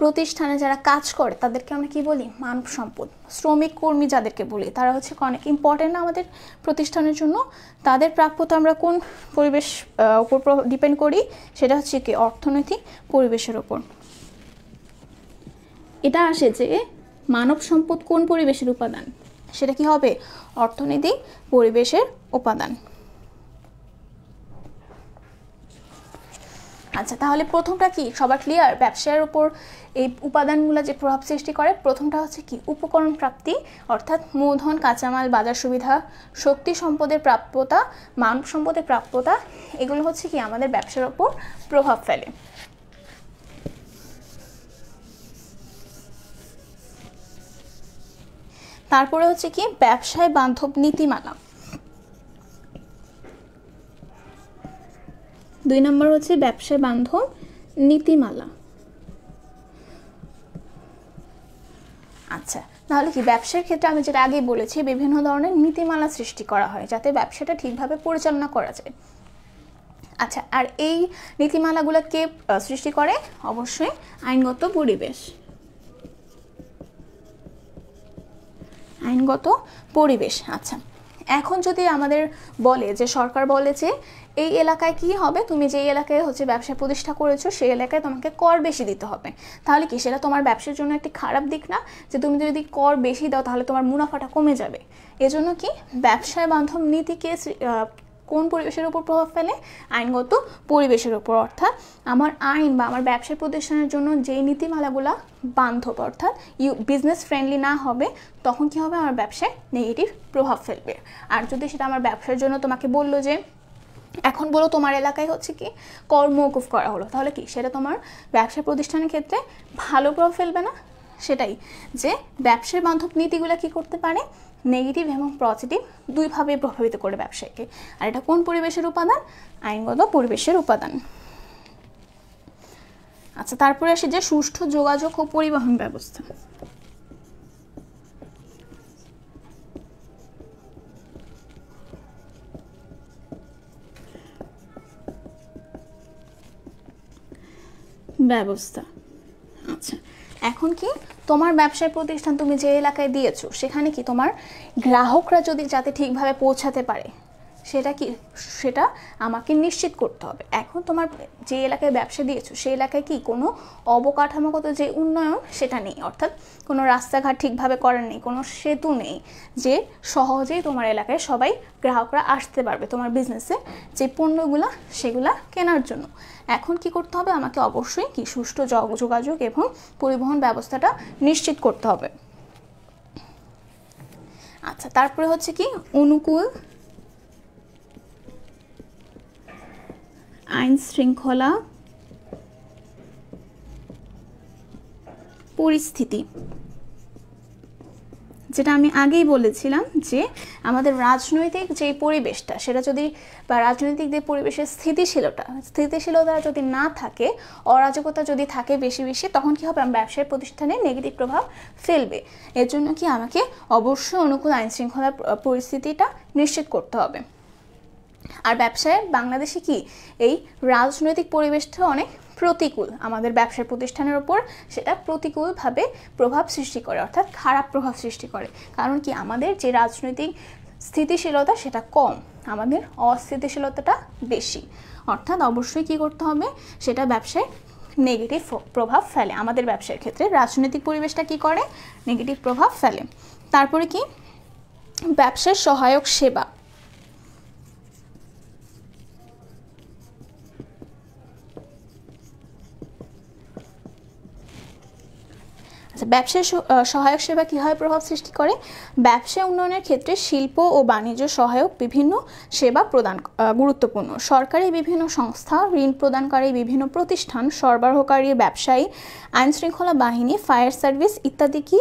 [SPEAKER 1] প্রতিষ্ঠানে যারা কাজ করে তাদেরকে আমরা কি বলি মানব সম্পদ শ্রমিক কর্মী যাদেরকে বলি তারা হচ্ছে অনেক ইম্পর্টেন্ট আমাদের প্রতিষ্ঠানের জন্য তাদের প্রাপ্যতা আমরা কোন পরিবেশ উপর ডিপেন্ড করি সেটা হচ্ছে কি অর্থনৈতিক পরিবেশের ওপর এটা আসে যে মানব সম্পদ কোন পরিবেশের উপাদান সেটা কি হবে অর্থনীতি পরিবেশের উপাদান আচ্ছা তাহলে প্রথমটা কি সবার ক্লিয়ার ব্যবসার উপর এই উপাদানগুলো যে প্রভাব সৃষ্টি করে প্রথমটা হচ্ছে কি উপকরণ প্রাপ্তি অর্থাৎ মূলধন কাঁচামাল বাজার সুবিধা শক্তি সম্পদের প্রাপ্যতা মানব সম্পদের প্রাপ্যতা এগুলো হচ্ছে কি আমাদের ব্যবসার উপর প্রভাব ফেলে তারপরে হচ্ছে কি ব্যবসায় বান্ধব নীতিমালা দুই নম্বর হচ্ছে ব্যবসায় বান্ধব নীতিমালা আচ্ছা তাহলে কি ব্যবসার ক্ষেত্রে আমি যেটা আগেই বলেছি বিভিন্ন ধরনের নীতিমালা সৃষ্টি করা হয় যাতে ব্যবসাটা ঠিকভাবে পরিচালনা করা যায় আচ্ছা আর এই নীতিমালাগুলো কে সৃষ্টি করে অবশ্যই আইনগত পরিবেশ আইনগত পরিবেশ আচ্ছা এখন যদি আমাদের বলে যে সরকার বলে যে এই এলাকায় কি হবে তুমি যে এলাকায় হচ্ছে ব্যবসা প্রতিষ্ঠা করেছো সেই এলাকায় তোমাকে কর বেশি দিতে হবে তাহলে কি সেটা তোমার ব্যবসার জন্য একটি খারাপ দিক না যে তুমি যদি কর বেশি দাও তাহলে তোমার মুনাফাটা কমে যাবে এজন্য কি ব্যবসায় বান্ধব নীতিকে কোন পরিবেশের উপর প্রভাব ফেলে আইনগত পরিবেশের উপর অর্থাৎ আমার আইন বা আমার ব্যবসা প্রতিষ্ঠানের জন্য যেই নীতিমালাগুলো বান্ধব অর্থাৎ ইউ বিজনেস ফ্রেন্ডলি না হবে তখন কী হবে আমার ব্যবসায় নেগেটিভ প্রভাব ফেলবে আর যদি সেটা আমার ব্যবসার জন্য তোমাকে বললো যে এখন বলো তোমার এলাকায় হচ্ছে কি কর্ম মৌকুফ করা হলো তাহলে কি সেটা তোমার ব্যবসা প্রতিষ্ঠানের ক্ষেত্রে ভালো প্রভাব ফেলবে না সেটাই যে ব্যবসার বান্ধব নীতিগুলো কি করতে পারে নেগেটিভ এবং পজিটিভ দুইভাবে প্রভাবিত করে ব্যবসায়ীকে আর এটা কোন পরিবেশের উপাদান আইনগত পরিবেশের উপাদান আচ্ছা তারপরে আসি যে সুষ্ঠু যোগাযোগ ও পরিবহন ব্যবস্থা ব্যবস্থা আচ্ছা এখন কি তোমার ব্যবসায় প্রতিষ্ঠান তুমি যে এলাকায় দিয়েছো সেখানে কি তোমার গ্রাহকরা যদি যাতে ঠিকভাবে পৌঁছাতে পারে সেটা কি সেটা আমাকে নিশ্চিত করতে হবে এখন তোমার যে এলাকায় ব্যবসা দিয়েছো সেই এলাকায় কি কোনো অবকাঠামোগত যে উন্নয়ন সেটা নেই অর্থাৎ কোনো রাস্তাঘাট ঠিকভাবে করার নেই কোনো সেতু নেই যে সহজেই তোমার এলাকায় সবাই গ্রাহকরা আসতে পারবে তোমার বিজনেসে যে পণ্যগুলো সেগুলা কেনার জন্য এখন কি করতে হবে আমাকে অবশ্যই কি সুষ্ঠু যোগাযোগ এবং পরিবহন ব্যবস্থাটা নিশ্চিত করতে হবে আচ্ছা তারপরে হচ্ছে কি অনুকূল আইন শৃঙ্খলা পরিস্থিতি যেটা আমি আগেই বলেছিলাম যে আমাদের রাজনৈতিক যে পরিবেশটা সেটা যদি বা রাজনৈতিক যে পরিবেশের স্থিতিশীলতা স্থিতিশীলতা যদি না থাকে অরাজকতা যদি থাকে বেশি বেশি তখন কী হবে আমার ব্যবসায়িক প্রতিষ্ঠানে নেগেটিভ প্রভাব ফেলবে এর জন্য কি আমাকে অবশ্যই অনুকূল শৃঙ্খলা পরিস্থিতিটা নিশ্চিত করতে হবে আর ব্যবসায় বাংলাদেশে কি এই রাজনৈতিক পরিবেশটা অনেক প্রতিকূল আমাদের ব্যবসার প্রতিষ্ঠানের ওপর সেটা প্রতিকূলভাবে প্রভাব সৃষ্টি করে অর্থাৎ খারাপ প্রভাব সৃষ্টি করে কারণ কি আমাদের যে রাজনৈতিক স্থিতিশীলতা সেটা কম আমাদের অস্থিতিশীলতাটা বেশি অর্থাৎ অবশ্যই কি করতে হবে সেটা ব্যবসায় নেগেটিভ প্রভাব ফেলে আমাদের ব্যবসার ক্ষেত্রে রাজনৈতিক পরিবেশটা কি করে নেগেটিভ প্রভাব ফেলে তারপরে কি ব্যবসার সহায়ক সেবা আচ্ছা ব্যবসায় সহায়ক সেবা কীভাবে প্রভাব সৃষ্টি করে ব্যবসা উন্নয়নের ক্ষেত্রে শিল্প ও বাণিজ্য সহায়ক বিভিন্ন সেবা প্রদান গুরুত্বপূর্ণ সরকারি বিভিন্ন সংস্থা ঋণ প্রদানকারী বিভিন্ন প্রতিষ্ঠান সরবরাহকারী ব্যবসায়ী আইনশৃঙ্খলা বাহিনী ফায়ার সার্ভিস ইত্যাদি কি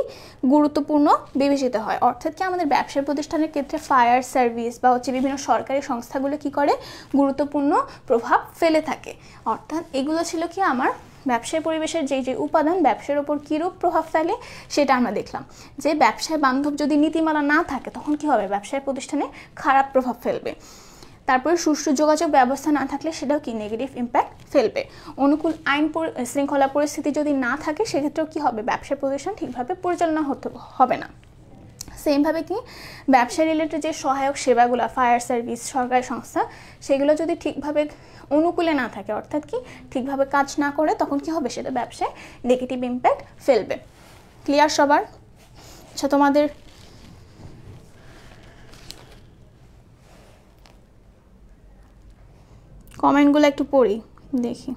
[SPEAKER 1] গুরুত্বপূর্ণ বিবেচিত হয় অর্থাৎ কি আমাদের ব্যবসায় প্রতিষ্ঠানের ক্ষেত্রে ফায়ার সার্ভিস বা হচ্ছে বিভিন্ন সরকারি সংস্থাগুলো কি করে গুরুত্বপূর্ণ প্রভাব ফেলে থাকে অর্থাৎ এগুলো ছিল কি আমার ব্যবসায় পরিবেশের যে যে উপাদান ব্যবসার ওপর কীরূপ প্রভাব ফেলে সেটা আমরা দেখলাম যে ব্যবসায় বান্ধব যদি নীতিমালা না থাকে তখন কি হবে ব্যবসায় প্রতিষ্ঠানে খারাপ প্রভাব ফেলবে তারপরে সুষ্ঠু যোগাযোগ ব্যবস্থা না থাকলে সেটাও কি নেগেটিভ ইম্প্যাক্ট ফেলবে অনুকূল আইন শৃঙ্খলা পরিস্থিতি যদি না থাকে সেক্ষেত্রেও কি হবে ব্যবসা প্রতিষ্ঠান ঠিকভাবে পরিচালনা হতে হবে না সেমভাবে কি ব্যবসা রিলেটেড যে সহায়ক সেবাগুলো ফায়ার সার্ভিস সরকারি সংস্থা সেগুলো যদি ঠিকভাবে অনুকূলে না থাকে অর্থাৎ কি ঠিকভাবে কাজ না করে তখন কি হবে সেটা ব্যবসায় নেগেটিভ ইম্প্যাক্ট ফেলবে ক্লিয়ার সবার আচ্ছা তোমাদের কমেন্টগুলো একটু পড়ি দেখি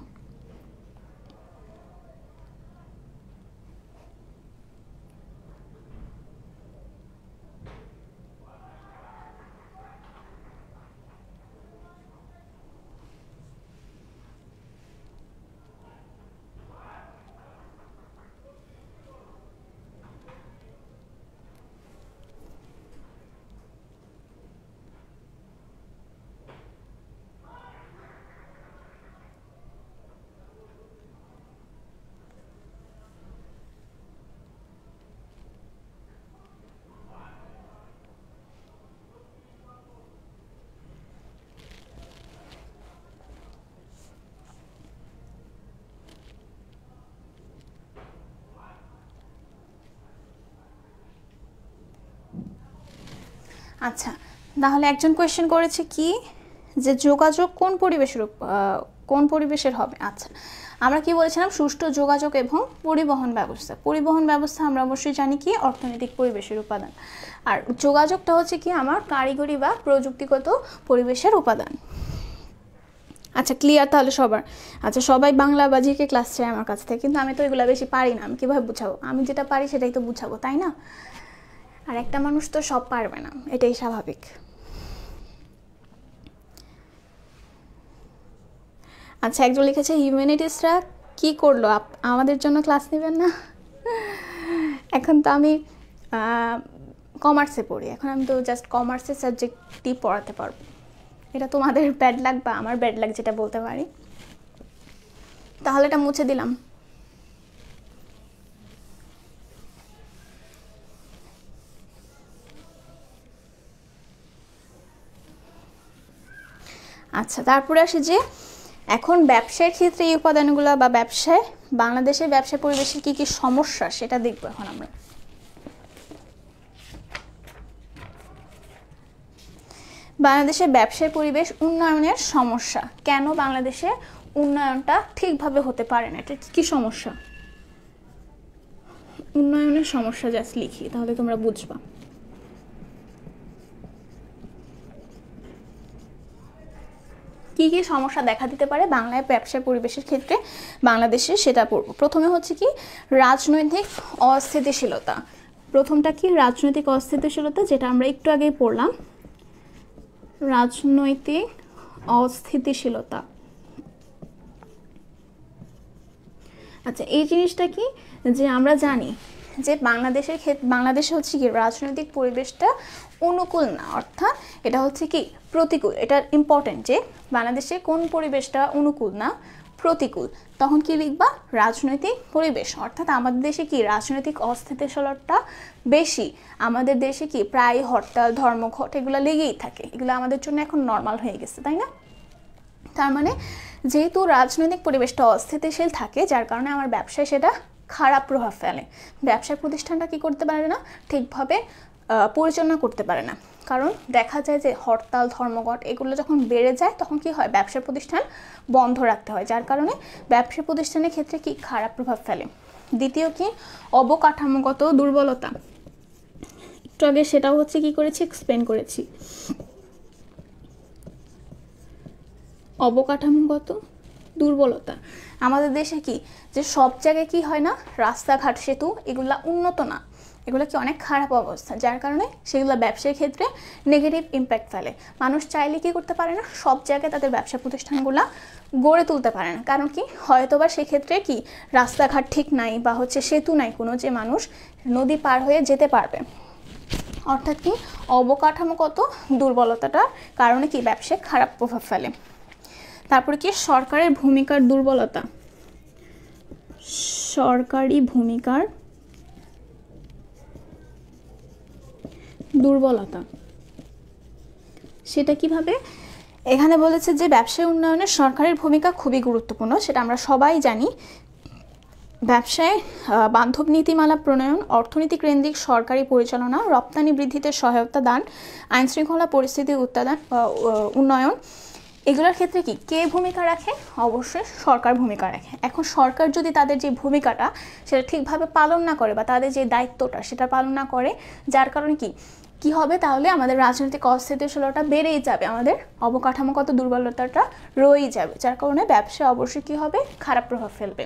[SPEAKER 1] আচ্ছা তাহলে একজন কোয়েশ্চেন করেছে কি যে যোগাযোগ কোন পরিবেশের কোন পরিবেশের হবে আচ্ছা আমরা কি বলেছিলাম সুষ্ঠু যোগাযোগ এবং পরিবহন ব্যবস্থা পরিবহন ব্যবস্থা আমরা অবশ্যই জানি কি অর্থনৈতিক পরিবেশের উপাদান আর যোগাযোগটা হচ্ছে কি আমার কারিগরি বা প্রযুক্তিগত পরিবেশের উপাদান আচ্ছা ক্লিয়ার তাহলে সবার আচ্ছা সবাই বাংলা বা জিকে ক্লাস চাই আমার কাছ থেকে কিন্তু আমি তো এগুলো বেশি পারি না আমি কীভাবে বুঝাবো আমি যেটা পারি সেটাই তো বুঝাবো তাই না আর একটা মানুষ তো সব পারবে না এটাই স্বাভাবিক আচ্ছা একজন লিখেছে হিউম্যানিটিসরা কি করলো আমাদের জন্য ক্লাস নেবেন না এখন তো আমি কমার্সে পড়ি এখন আমি তো জাস্ট কমার্সের সাবজেক্টটি পড়াতে পারবো এটা তোমাদের ব্যাড লাগ বা আমার ব্যাড লাগ যেটা বলতে পারি তাহলে এটা মুছে দিলাম আচ্ছা তারপরে আসে যে এখন ব্যবসার ক্ষেত্রে এই উপাদানগুলো বা ব্যবসায় বাংলাদেশের ব্যবসা পরিবেশের কী কী সমস্যা সেটা দেখব এখন আমরা বাংলাদেশের ব্যবসায় পরিবেশ উন্নয়নের সমস্যা কেন বাংলাদেশে উন্নয়নটা ঠিকভাবে হতে পারে না এটা কী সমস্যা উন্নয়নের সমস্যা জাস্ট লিখি তাহলে তোমরা বুঝবা কি কি সমস্যা দেখা দিতে পারে বাংলায় ব্যবসা পরিবেশের ক্ষেত্রে বাংলাদেশে সেটা পড়ব প্রথমে হচ্ছে কি রাজনৈতিক অস্থিতিশীলতা প্রথমটা কি রাজনৈতিক অস্থিতিশীলতা যেটা আমরা একটু আগেই পড়লাম রাজনৈতিক অস্থিতিশীলতা আচ্ছা এই জিনিসটা কি যে আমরা জানি যে বাংলাদেশের ক্ষেত্রে বাংলাদেশে হচ্ছে কি রাজনৈতিক পরিবেশটা অনুকূল না অর্থাৎ এটা হচ্ছে কি প্রতিকূল এটা ইম্পর্টেন্ট যে বাংলাদেশে কোন পরিবেশটা অনুকূল না প্রতিকূল তখন কি লিখবা রাজনৈতিক পরিবেশ অর্থাৎ আমাদের দেশে কি রাজনৈতিক অস্থিতিশীলতা বেশি আমাদের দেশে কি প্রায় হরতাল ধর্মঘট এগুলো লেগেই থাকে এগুলো আমাদের জন্য এখন নর্মাল হয়ে গেছে তাই না তার মানে যেহেতু রাজনৈতিক পরিবেশটা অস্থিতিশীল থাকে যার কারণে আমার ব্যবসায় সেটা খারাপ প্রভাব ফেলে ব্যবসায় প্রতিষ্ঠানটা কি করতে পারে না ঠিকভাবে পরিচালনা করতে পারে না কারণ দেখা যায় যে হরতাল ধর্মঘট এগুলো যখন বেড়ে যায় তখন কি হয় ব্যবসা প্রতিষ্ঠান বন্ধ রাখতে হয় যার কারণে ব্যবসা প্রতিষ্ঠানের ক্ষেত্রে কি খারাপ প্রভাব ফেলে দ্বিতীয় কি অবকাঠামোগত দুর্বলতা একটু আগে সেটাও হচ্ছে কি করেছি এক্সপ্লেন করেছি অবকাঠামোগত দুর্বলতা আমাদের দেশে কি যে সব জায়গায় কি হয় না রাস্তাঘাট সেতু এগুলা উন্নত না এগুলো কি অনেক খারাপ অবস্থা যার কারণে সেগুলো ব্যবসার ক্ষেত্রে নেগেটিভ ইম্প্যাক্ট ফেলে মানুষ চাইলে কি করতে পারে না সব জায়গায় তাদের ব্যবসা প্রতিষ্ঠানগুলো গড়ে তুলতে পারে না কারণ কি হয়তো বা সেক্ষেত্রে কি রাস্তাঘাট ঠিক নাই বা হচ্ছে সেতু নাই কোনো যে মানুষ নদী পার হয়ে যেতে পারবে অর্থাৎ কি অবকাঠামোগত দুর্বলতাটার কারণে কি ব্যবসায় খারাপ প্রভাব ফেলে তারপরে কি সরকারের ভূমিকার দুর্বলতা সরকারি ভূমিকার দুর্বলতা সেটা কিভাবে এখানে বলেছে যে ব্যবসায় উন্নয়নে সরকারের ভূমিকা খুবই গুরুত্বপূর্ণ সেটা আমরা সবাই জানি ব্যবসায় বান্ধব নীতিমালা প্রণয়ন অর্থনীতি কেন্দ্রিক সরকারি পরিচালনা রপ্তানি বৃদ্ধিতে সহায়তা দান আইনশৃঙ্খলা পরিস্থিতি উৎপাদন উন্নয়ন এগুলোর ক্ষেত্রে কি কে ভূমিকা রাখে অবশ্যই সরকার ভূমিকা রাখে এখন সরকার যদি তাদের যে ভূমিকাটা সেটা ঠিকভাবে পালন না করে বা তাদের যে দায়িত্বটা সেটা পালন না করে যার কারণে কি কি হবে তাহলে আমাদের রাজনৈতিক অস্থিতিশীলতা বেড়েই যাবে আমাদের অবকাঠামোগত দুর্বলতাটা রয়েই যাবে যার কারণে ব্যবসা অবশ্যই কী হবে খারাপ প্রভাব ফেলবে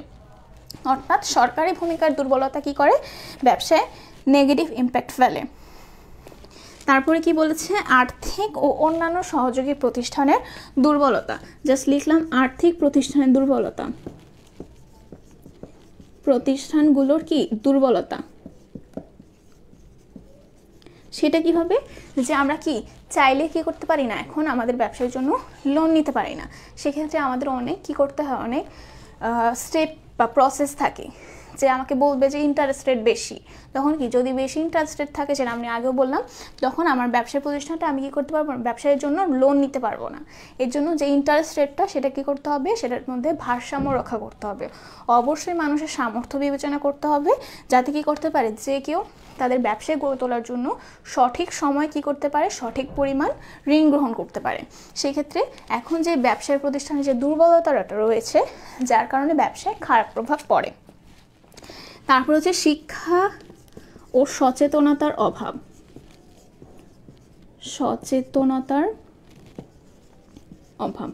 [SPEAKER 1] অর্থাৎ সরকারি ভূমিকার দুর্বলতা কি করে ব্যবসায় নেগেটিভ ইম্প্যাক্ট ফেলে তারপরে কি বলেছে আর্থিক ও অন্যান্য সহযোগী প্রতিষ্ঠানের দুর্বলতা জাস্ট লিখলাম আর্থিক প্রতিষ্ঠানের দুর্বলতা প্রতিষ্ঠানগুলোর কি দুর্বলতা সেটা কিভাবে যে আমরা কি চাইলে কি করতে পারি না এখন আমাদের ব্যবসার জন্য লোন নিতে পারি না সেক্ষেত্রে আমাদের অনেক কি করতে হয় অনেক স্টেপ বা প্রসেস থাকে যে আমাকে বলবে যে ইন্টারেস্ট রেট বেশি তখন কি যদি বেশি ইন্টারেস্ট রেট থাকে সেটা আমি আগেও বললাম তখন আমার ব্যবসায় প্রতিষ্ঠানটা আমি কী করতে পারবো ব্যবসায়ের জন্য লোন নিতে পারবো না এর জন্য যে ইন্টারেস্ট রেটটা সেটা কী করতে হবে সেটার মধ্যে ভারসাম্য রক্ষা করতে হবে অবশ্যই মানুষের সামর্থ্য বিবেচনা করতে হবে যাতে কি করতে পারে যে কেউ তাদের ব্যবসায় গড়ে তোলার জন্য সঠিক সময় কি করতে পারে সঠিক পরিমাণ ঋণ গ্রহণ করতে পারে সেই ক্ষেত্রে এখন যে ব্যবসায় প্রতিষ্ঠানের যে দুর্বলতাটা রয়েছে যার কারণে ব্যবসায় খারাপ প্রভাব পড়ে তারপর হচ্ছে শিক্ষা ও সচেতনতার অভাব সচেতনতার অভাব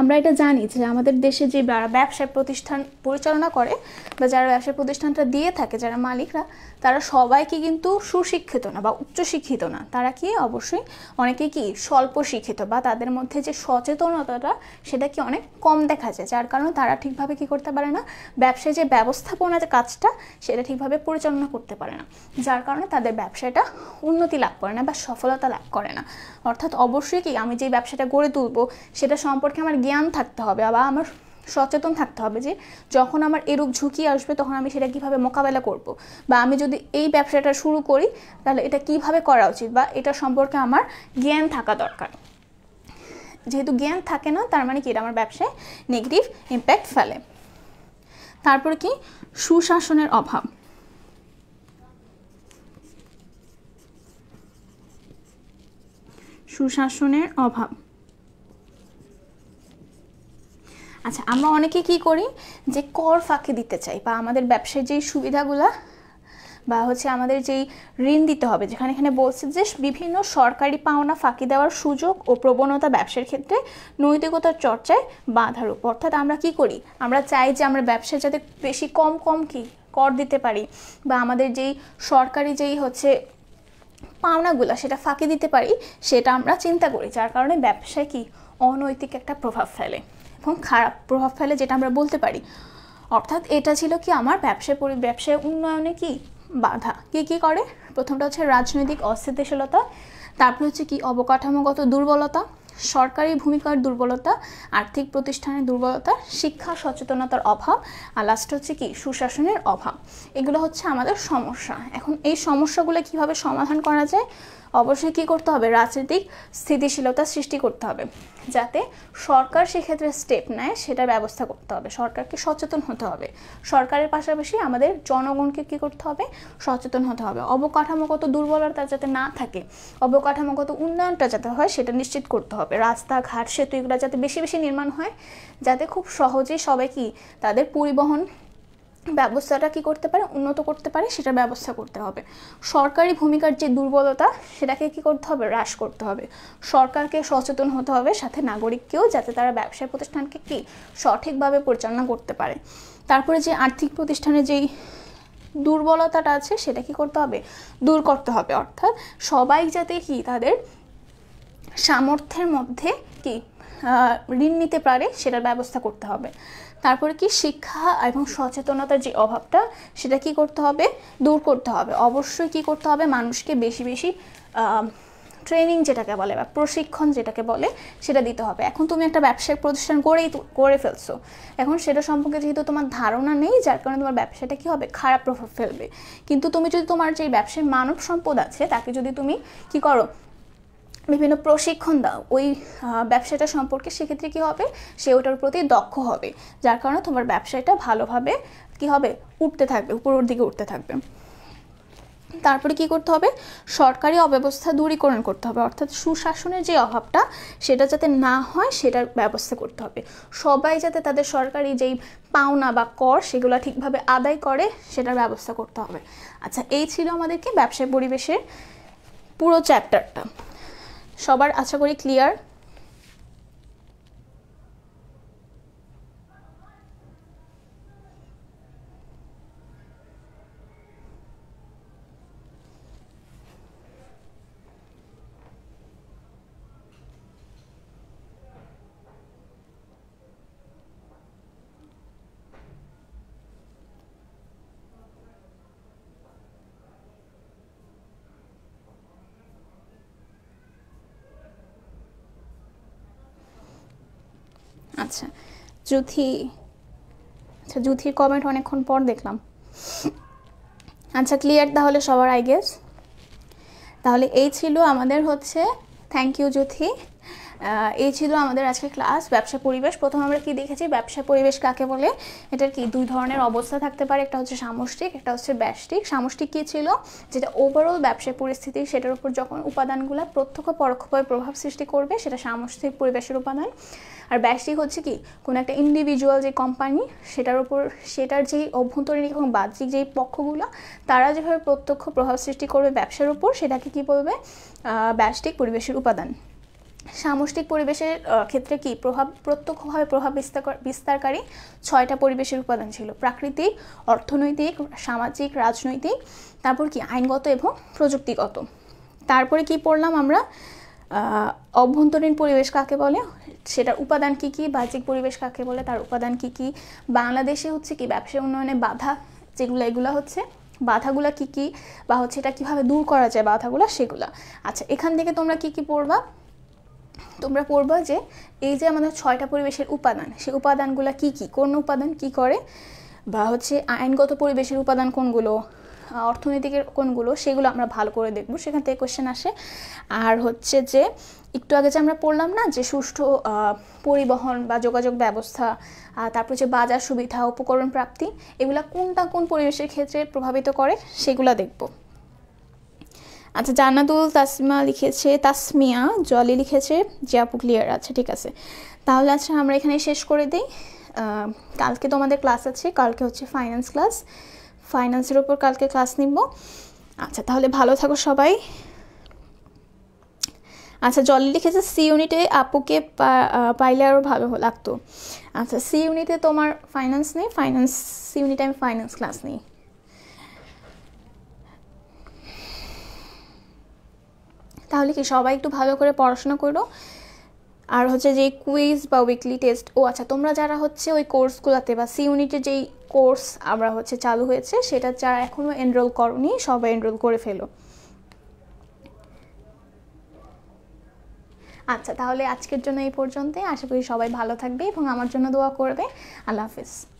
[SPEAKER 1] আমরা এটা জানি যে আমাদের দেশে যে ব্যবসায় প্রতিষ্ঠান পরিচালনা করে বা যারা ব্যবসায় প্রতিষ্ঠানটা দিয়ে থাকে যারা মালিকরা তারা সবাইকে কিন্তু সুশিক্ষিত না বা উচ্চশিক্ষিত না তারা কি অবশ্যই অনেকে কি স্বল্প শিক্ষিত বা তাদের মধ্যে যে সচেতনতাটা সেটা কি অনেক কম দেখা যায় যার কারণে তারা ঠিকভাবে কি করতে পারে না ব্যবসায় যে ব্যবস্থাপনা যে কাজটা সেটা ঠিকভাবে পরিচালনা করতে পারে না যার কারণে তাদের ব্যবসাটা উন্নতি লাভ করে না বা সফলতা লাভ করে না অর্থাৎ অবশ্যই কি আমি যে ব্যবসাটা গড়ে তুলবো সেটা সম্পর্কে আমার জ্ঞান থাকতে হবে বা আমার সচেতন থাকতে হবে যে যখন আমার এরূপ ঝুঁকি আসবে তখন আমি সেটা কিভাবে মোকাবেলা করব বা আমি যদি এই ব্যবসাটা শুরু করি তাহলে এটা কিভাবে করা উচিত বা এটা সম্পর্কে আমার জ্ঞান থাকা দরকার যেহেতু জ্ঞান থাকে না তার মানে কি এটা আমার ব্যবসায় নেগেটিভ ইম্প্যাক্ট ফেলে তারপর কি সুশাসনের অভাব সুশাসনের অভাব আচ্ছা আমরা অনেকে কি করি যে কর ফাঁকে দিতে চাই বা আমাদের ব্যবসায় যেই সুবিধাগুলা বা হচ্ছে আমাদের যেই ঋণ দিতে হবে যেখানে এখানে বলছে যে বিভিন্ন সরকারি পাওনা ফাঁকি দেওয়ার সুযোগ ও প্রবণতা ব্যবসার ক্ষেত্রে নৈতিকতার চর্চায় উপর অর্থাৎ আমরা কি করি আমরা চাই যে আমরা ব্যবসায় যাতে বেশি কম কম কি কর দিতে পারি বা আমাদের যেই সরকারি যেই হচ্ছে পাওনাগুলো সেটা ফাঁকি দিতে পারি সেটা আমরা চিন্তা করি যার কারণে ব্যবসায় কি অনৈতিক একটা প্রভাব ফেলে এবং খারাপ প্রভাব ফেলে যেটা আমরা বলতে পারি অর্থাৎ এটা ছিল কি আমার ব্যবসায় পরি ব্যবসায় উন্নয়নে কি বাধা কি কি করে প্রথমটা হচ্ছে রাজনৈতিক অস্থিতিশীলতা তারপর হচ্ছে কি অবকাঠামোগত দুর্বলতা সরকারি ভূমিকার দুর্বলতা আর্থিক প্রতিষ্ঠানের দুর্বলতা শিক্ষা সচেতনতার অভাব আর লাস্ট হচ্ছে কি সুশাসনের অভাব এগুলো হচ্ছে আমাদের সমস্যা এখন এই সমস্যাগুলো কিভাবে সমাধান করা যায় অবশ্যই কি করতে হবে রাজনৈতিক স্থিতিশীলতা সৃষ্টি করতে হবে যাতে সরকার সেক্ষেত্রে স্টেপ নেয় সেটার ব্যবস্থা করতে হবে সরকারকে সচেতন হতে হবে সরকারের পাশাপাশি আমাদের জনগণকে কি করতে হবে সচেতন হতে হবে অবকাঠামোগত দুর্বলতা যাতে না থাকে অবকাঠামোগত উন্নয়নটা যাতে হয় সেটা নিশ্চিত করতে হবে রাস্তাঘাট সেতু এগুলো যাতে বেশি বেশি নির্মাণ হয় যাতে খুব সহজেই সবাই কি তাদের পরিবহন ব্যবস্থাটা কি করতে পারে উন্নত করতে পারে সেটা ব্যবস্থা করতে হবে সরকারি ভূমিকার যে দুর্বলতা সেটাকে কি করতে হবে হ্রাস করতে হবে সরকারকে সচেতন হতে হবে সাথে নাগরিককেও যাতে তারা ব্যবসায় প্রতিষ্ঠানকে কি সঠিকভাবে পরিচালনা করতে পারে তারপরে যে আর্থিক প্রতিষ্ঠানে যেই দুর্বলতাটা আছে সেটা কি করতে হবে দূর করতে হবে অর্থাৎ সবাই যাতে কি তাদের সামর্থ্যের মধ্যে কি ঋণ নিতে পারে সেটার ব্যবস্থা করতে হবে তারপরে কি শিক্ষা এবং সচেতনতার যে অভাবটা সেটা কি করতে হবে দূর করতে হবে অবশ্যই কি করতে হবে মানুষকে বেশি বেশি ট্রেনিং যেটাকে বলে বা প্রশিক্ষণ যেটাকে বলে সেটা দিতে হবে এখন তুমি একটা ব্যবসায়িক প্রতিষ্ঠান করেই করে ফেলছো এখন সেটা সম্পর্কে যেহেতু তোমার ধারণা নেই যার কারণে তোমার ব্যবসাটা কী হবে খারাপ প্রভাব ফেলবে কিন্তু তুমি যদি তোমার যে ব্যবসায় মানব সম্পদ আছে তাকে যদি তুমি কি করো বিভিন্ন প্রশিক্ষণ দাও ওই ব্যবসাটা সম্পর্কে সেক্ষেত্রে কী হবে সে ওটার প্রতি দক্ষ হবে যার কারণে তোমার ব্যবসাটা ভালোভাবে কি হবে উঠতে থাকবে উপরের দিকে উঠতে থাকবে তারপরে কি করতে হবে সরকারি অব্যবস্থা দূরীকরণ করতে হবে অর্থাৎ সুশাসনের যে অভাবটা সেটা যাতে না হয় সেটার ব্যবস্থা করতে হবে সবাই যাতে তাদের সরকারি যেই পাওনা বা কর সেগুলো ঠিকভাবে আদায় করে সেটার ব্যবস্থা করতে হবে আচ্ছা এই ছিল আমাদেরকে ব্যবসায় পরিবেশের পুরো চ্যাপ্টারটা সবার আশা করি ক্লিয়ার আচ্ছা যুথি আচ্ছা যুথির কমেন্ট অনেকক্ষণ পর দেখলাম আচ্ছা ক্লিয়ার তাহলে সবার আই গেস তাহলে এই ছিল আমাদের হচ্ছে থ্যাংক ইউ যুথি এই ছিল আমাদের আজকের ক্লাস ব্যবসা পরিবেশ প্রথম আমরা কি দেখেছি ব্যবসা পরিবেশ কাকে বলে এটার কি দুই ধরনের অবস্থা থাকতে পারে একটা হচ্ছে সামষ্টিক একটা হচ্ছে ব্যষ্টিক সামষ্টিক কী ছিল যেটা ওভারঅল ব্যবসায় পরিস্থিতি সেটার উপর যখন উপাদানগুলো প্রত্যক্ষ পরোক্ষভাবে প্রভাব সৃষ্টি করবে সেটা সামষ্টিক পরিবেশের উপাদান আর ব্যষ্টিক হচ্ছে কি কোনো একটা ইন্ডিভিজুয়াল যে কোম্পানি সেটার উপর সেটার যেই অভ্যন্তরীণ এবং বাহ্যিক যেই পক্ষগুলো তারা যেভাবে প্রত্যক্ষ প্রভাব সৃষ্টি করবে ব্যবসার উপর সেটাকে কি বলবে ব্যষ্টিক পরিবেশের উপাদান সামষ্টিক পরিবেশের ক্ষেত্রে কি প্রভাব প্রত্যক্ষভাবে প্রভাব বিস্তার বিস্তারকারী ছয়টা পরিবেশের উপাদান ছিল প্রাকৃতিক অর্থনৈতিক সামাজিক রাজনৈতিক তারপর কি আইনগত এবং প্রযুক্তিগত তারপরে কি পড়লাম আমরা অভ্যন্তরীণ পরিবেশ কাকে বলে সেটার উপাদান কি কি বাহ্যিক পরিবেশ কাকে বলে তার উপাদান কি কি বাংলাদেশে হচ্ছে কি ব্যবসা উন্নয়নে বাধা যেগুলো এগুলো হচ্ছে বাধাগুলা কি কি বা হচ্ছে এটা কিভাবে দূর করা যায় বাধাগুলা সেগুলা আচ্ছা এখান থেকে তোমরা কি কি পড়বা তোমরা পড়বা যে এই যে আমাদের ছয়টা পরিবেশের উপাদান সেই উপাদানগুলো কি কি কোন উপাদান কি করে বা হচ্ছে আইনগত পরিবেশের উপাদান কোনগুলো অর্থনৈতিকের কোনগুলো সেগুলো আমরা ভালো করে দেখব সেখান থেকে কোশ্চেন আসে আর হচ্ছে যে একটু আগে যে আমরা পড়লাম না যে সুষ্ঠু পরিবহন বা যোগাযোগ ব্যবস্থা তারপর যে বাজার সুবিধা উপকরণ প্রাপ্তি এগুলা কোনটা কোন পরিবেশের ক্ষেত্রে প্রভাবিত করে সেগুলো দেখবো আচ্ছা জান্নাতুল তাসমা লিখেছে তাসমিয়া জলি লিখেছে জিয়াপু ক্লিয়ার আচ্ছা ঠিক আছে তাহলে আচ্ছা আমরা এখানে শেষ করে দিই কালকে তো আমাদের ক্লাস আছে কালকে হচ্ছে ফাইন্যান্স ক্লাস ফাইন্যান্সের ওপর কালকে ক্লাস নিব আচ্ছা তাহলে ভালো থাকো সবাই আচ্ছা জলে লিখেছে সি ইউনিটে আপুকে পাইলে আরও ভালো লাগতো আচ্ছা সি ইউনিটে তোমার ফাইন্যান্স নেই ফাইন্যান্স সি ইউনিটে আমি ফাইন্যান্স ক্লাস নেই তাহলে কি সবাই একটু ভালো করে পড়াশোনা করো আর হচ্ছে যে কুইজ বা উইকলি টেস্ট ও আচ্ছা তোমরা যারা হচ্ছে ওই কোর্সগুলোতে বা সি ইউনিটের যেই কোর্স আমরা হচ্ছে চালু হয়েছে সেটা যারা এখনও এনরোল করনি সবাই এনরোল করে ফেলো আচ্ছা তাহলে আজকের জন্য এই পর্যন্তই আশা করি সবাই ভালো থাকবে এবং আমার জন্য দোয়া করবে আল্লাহ হাফিজ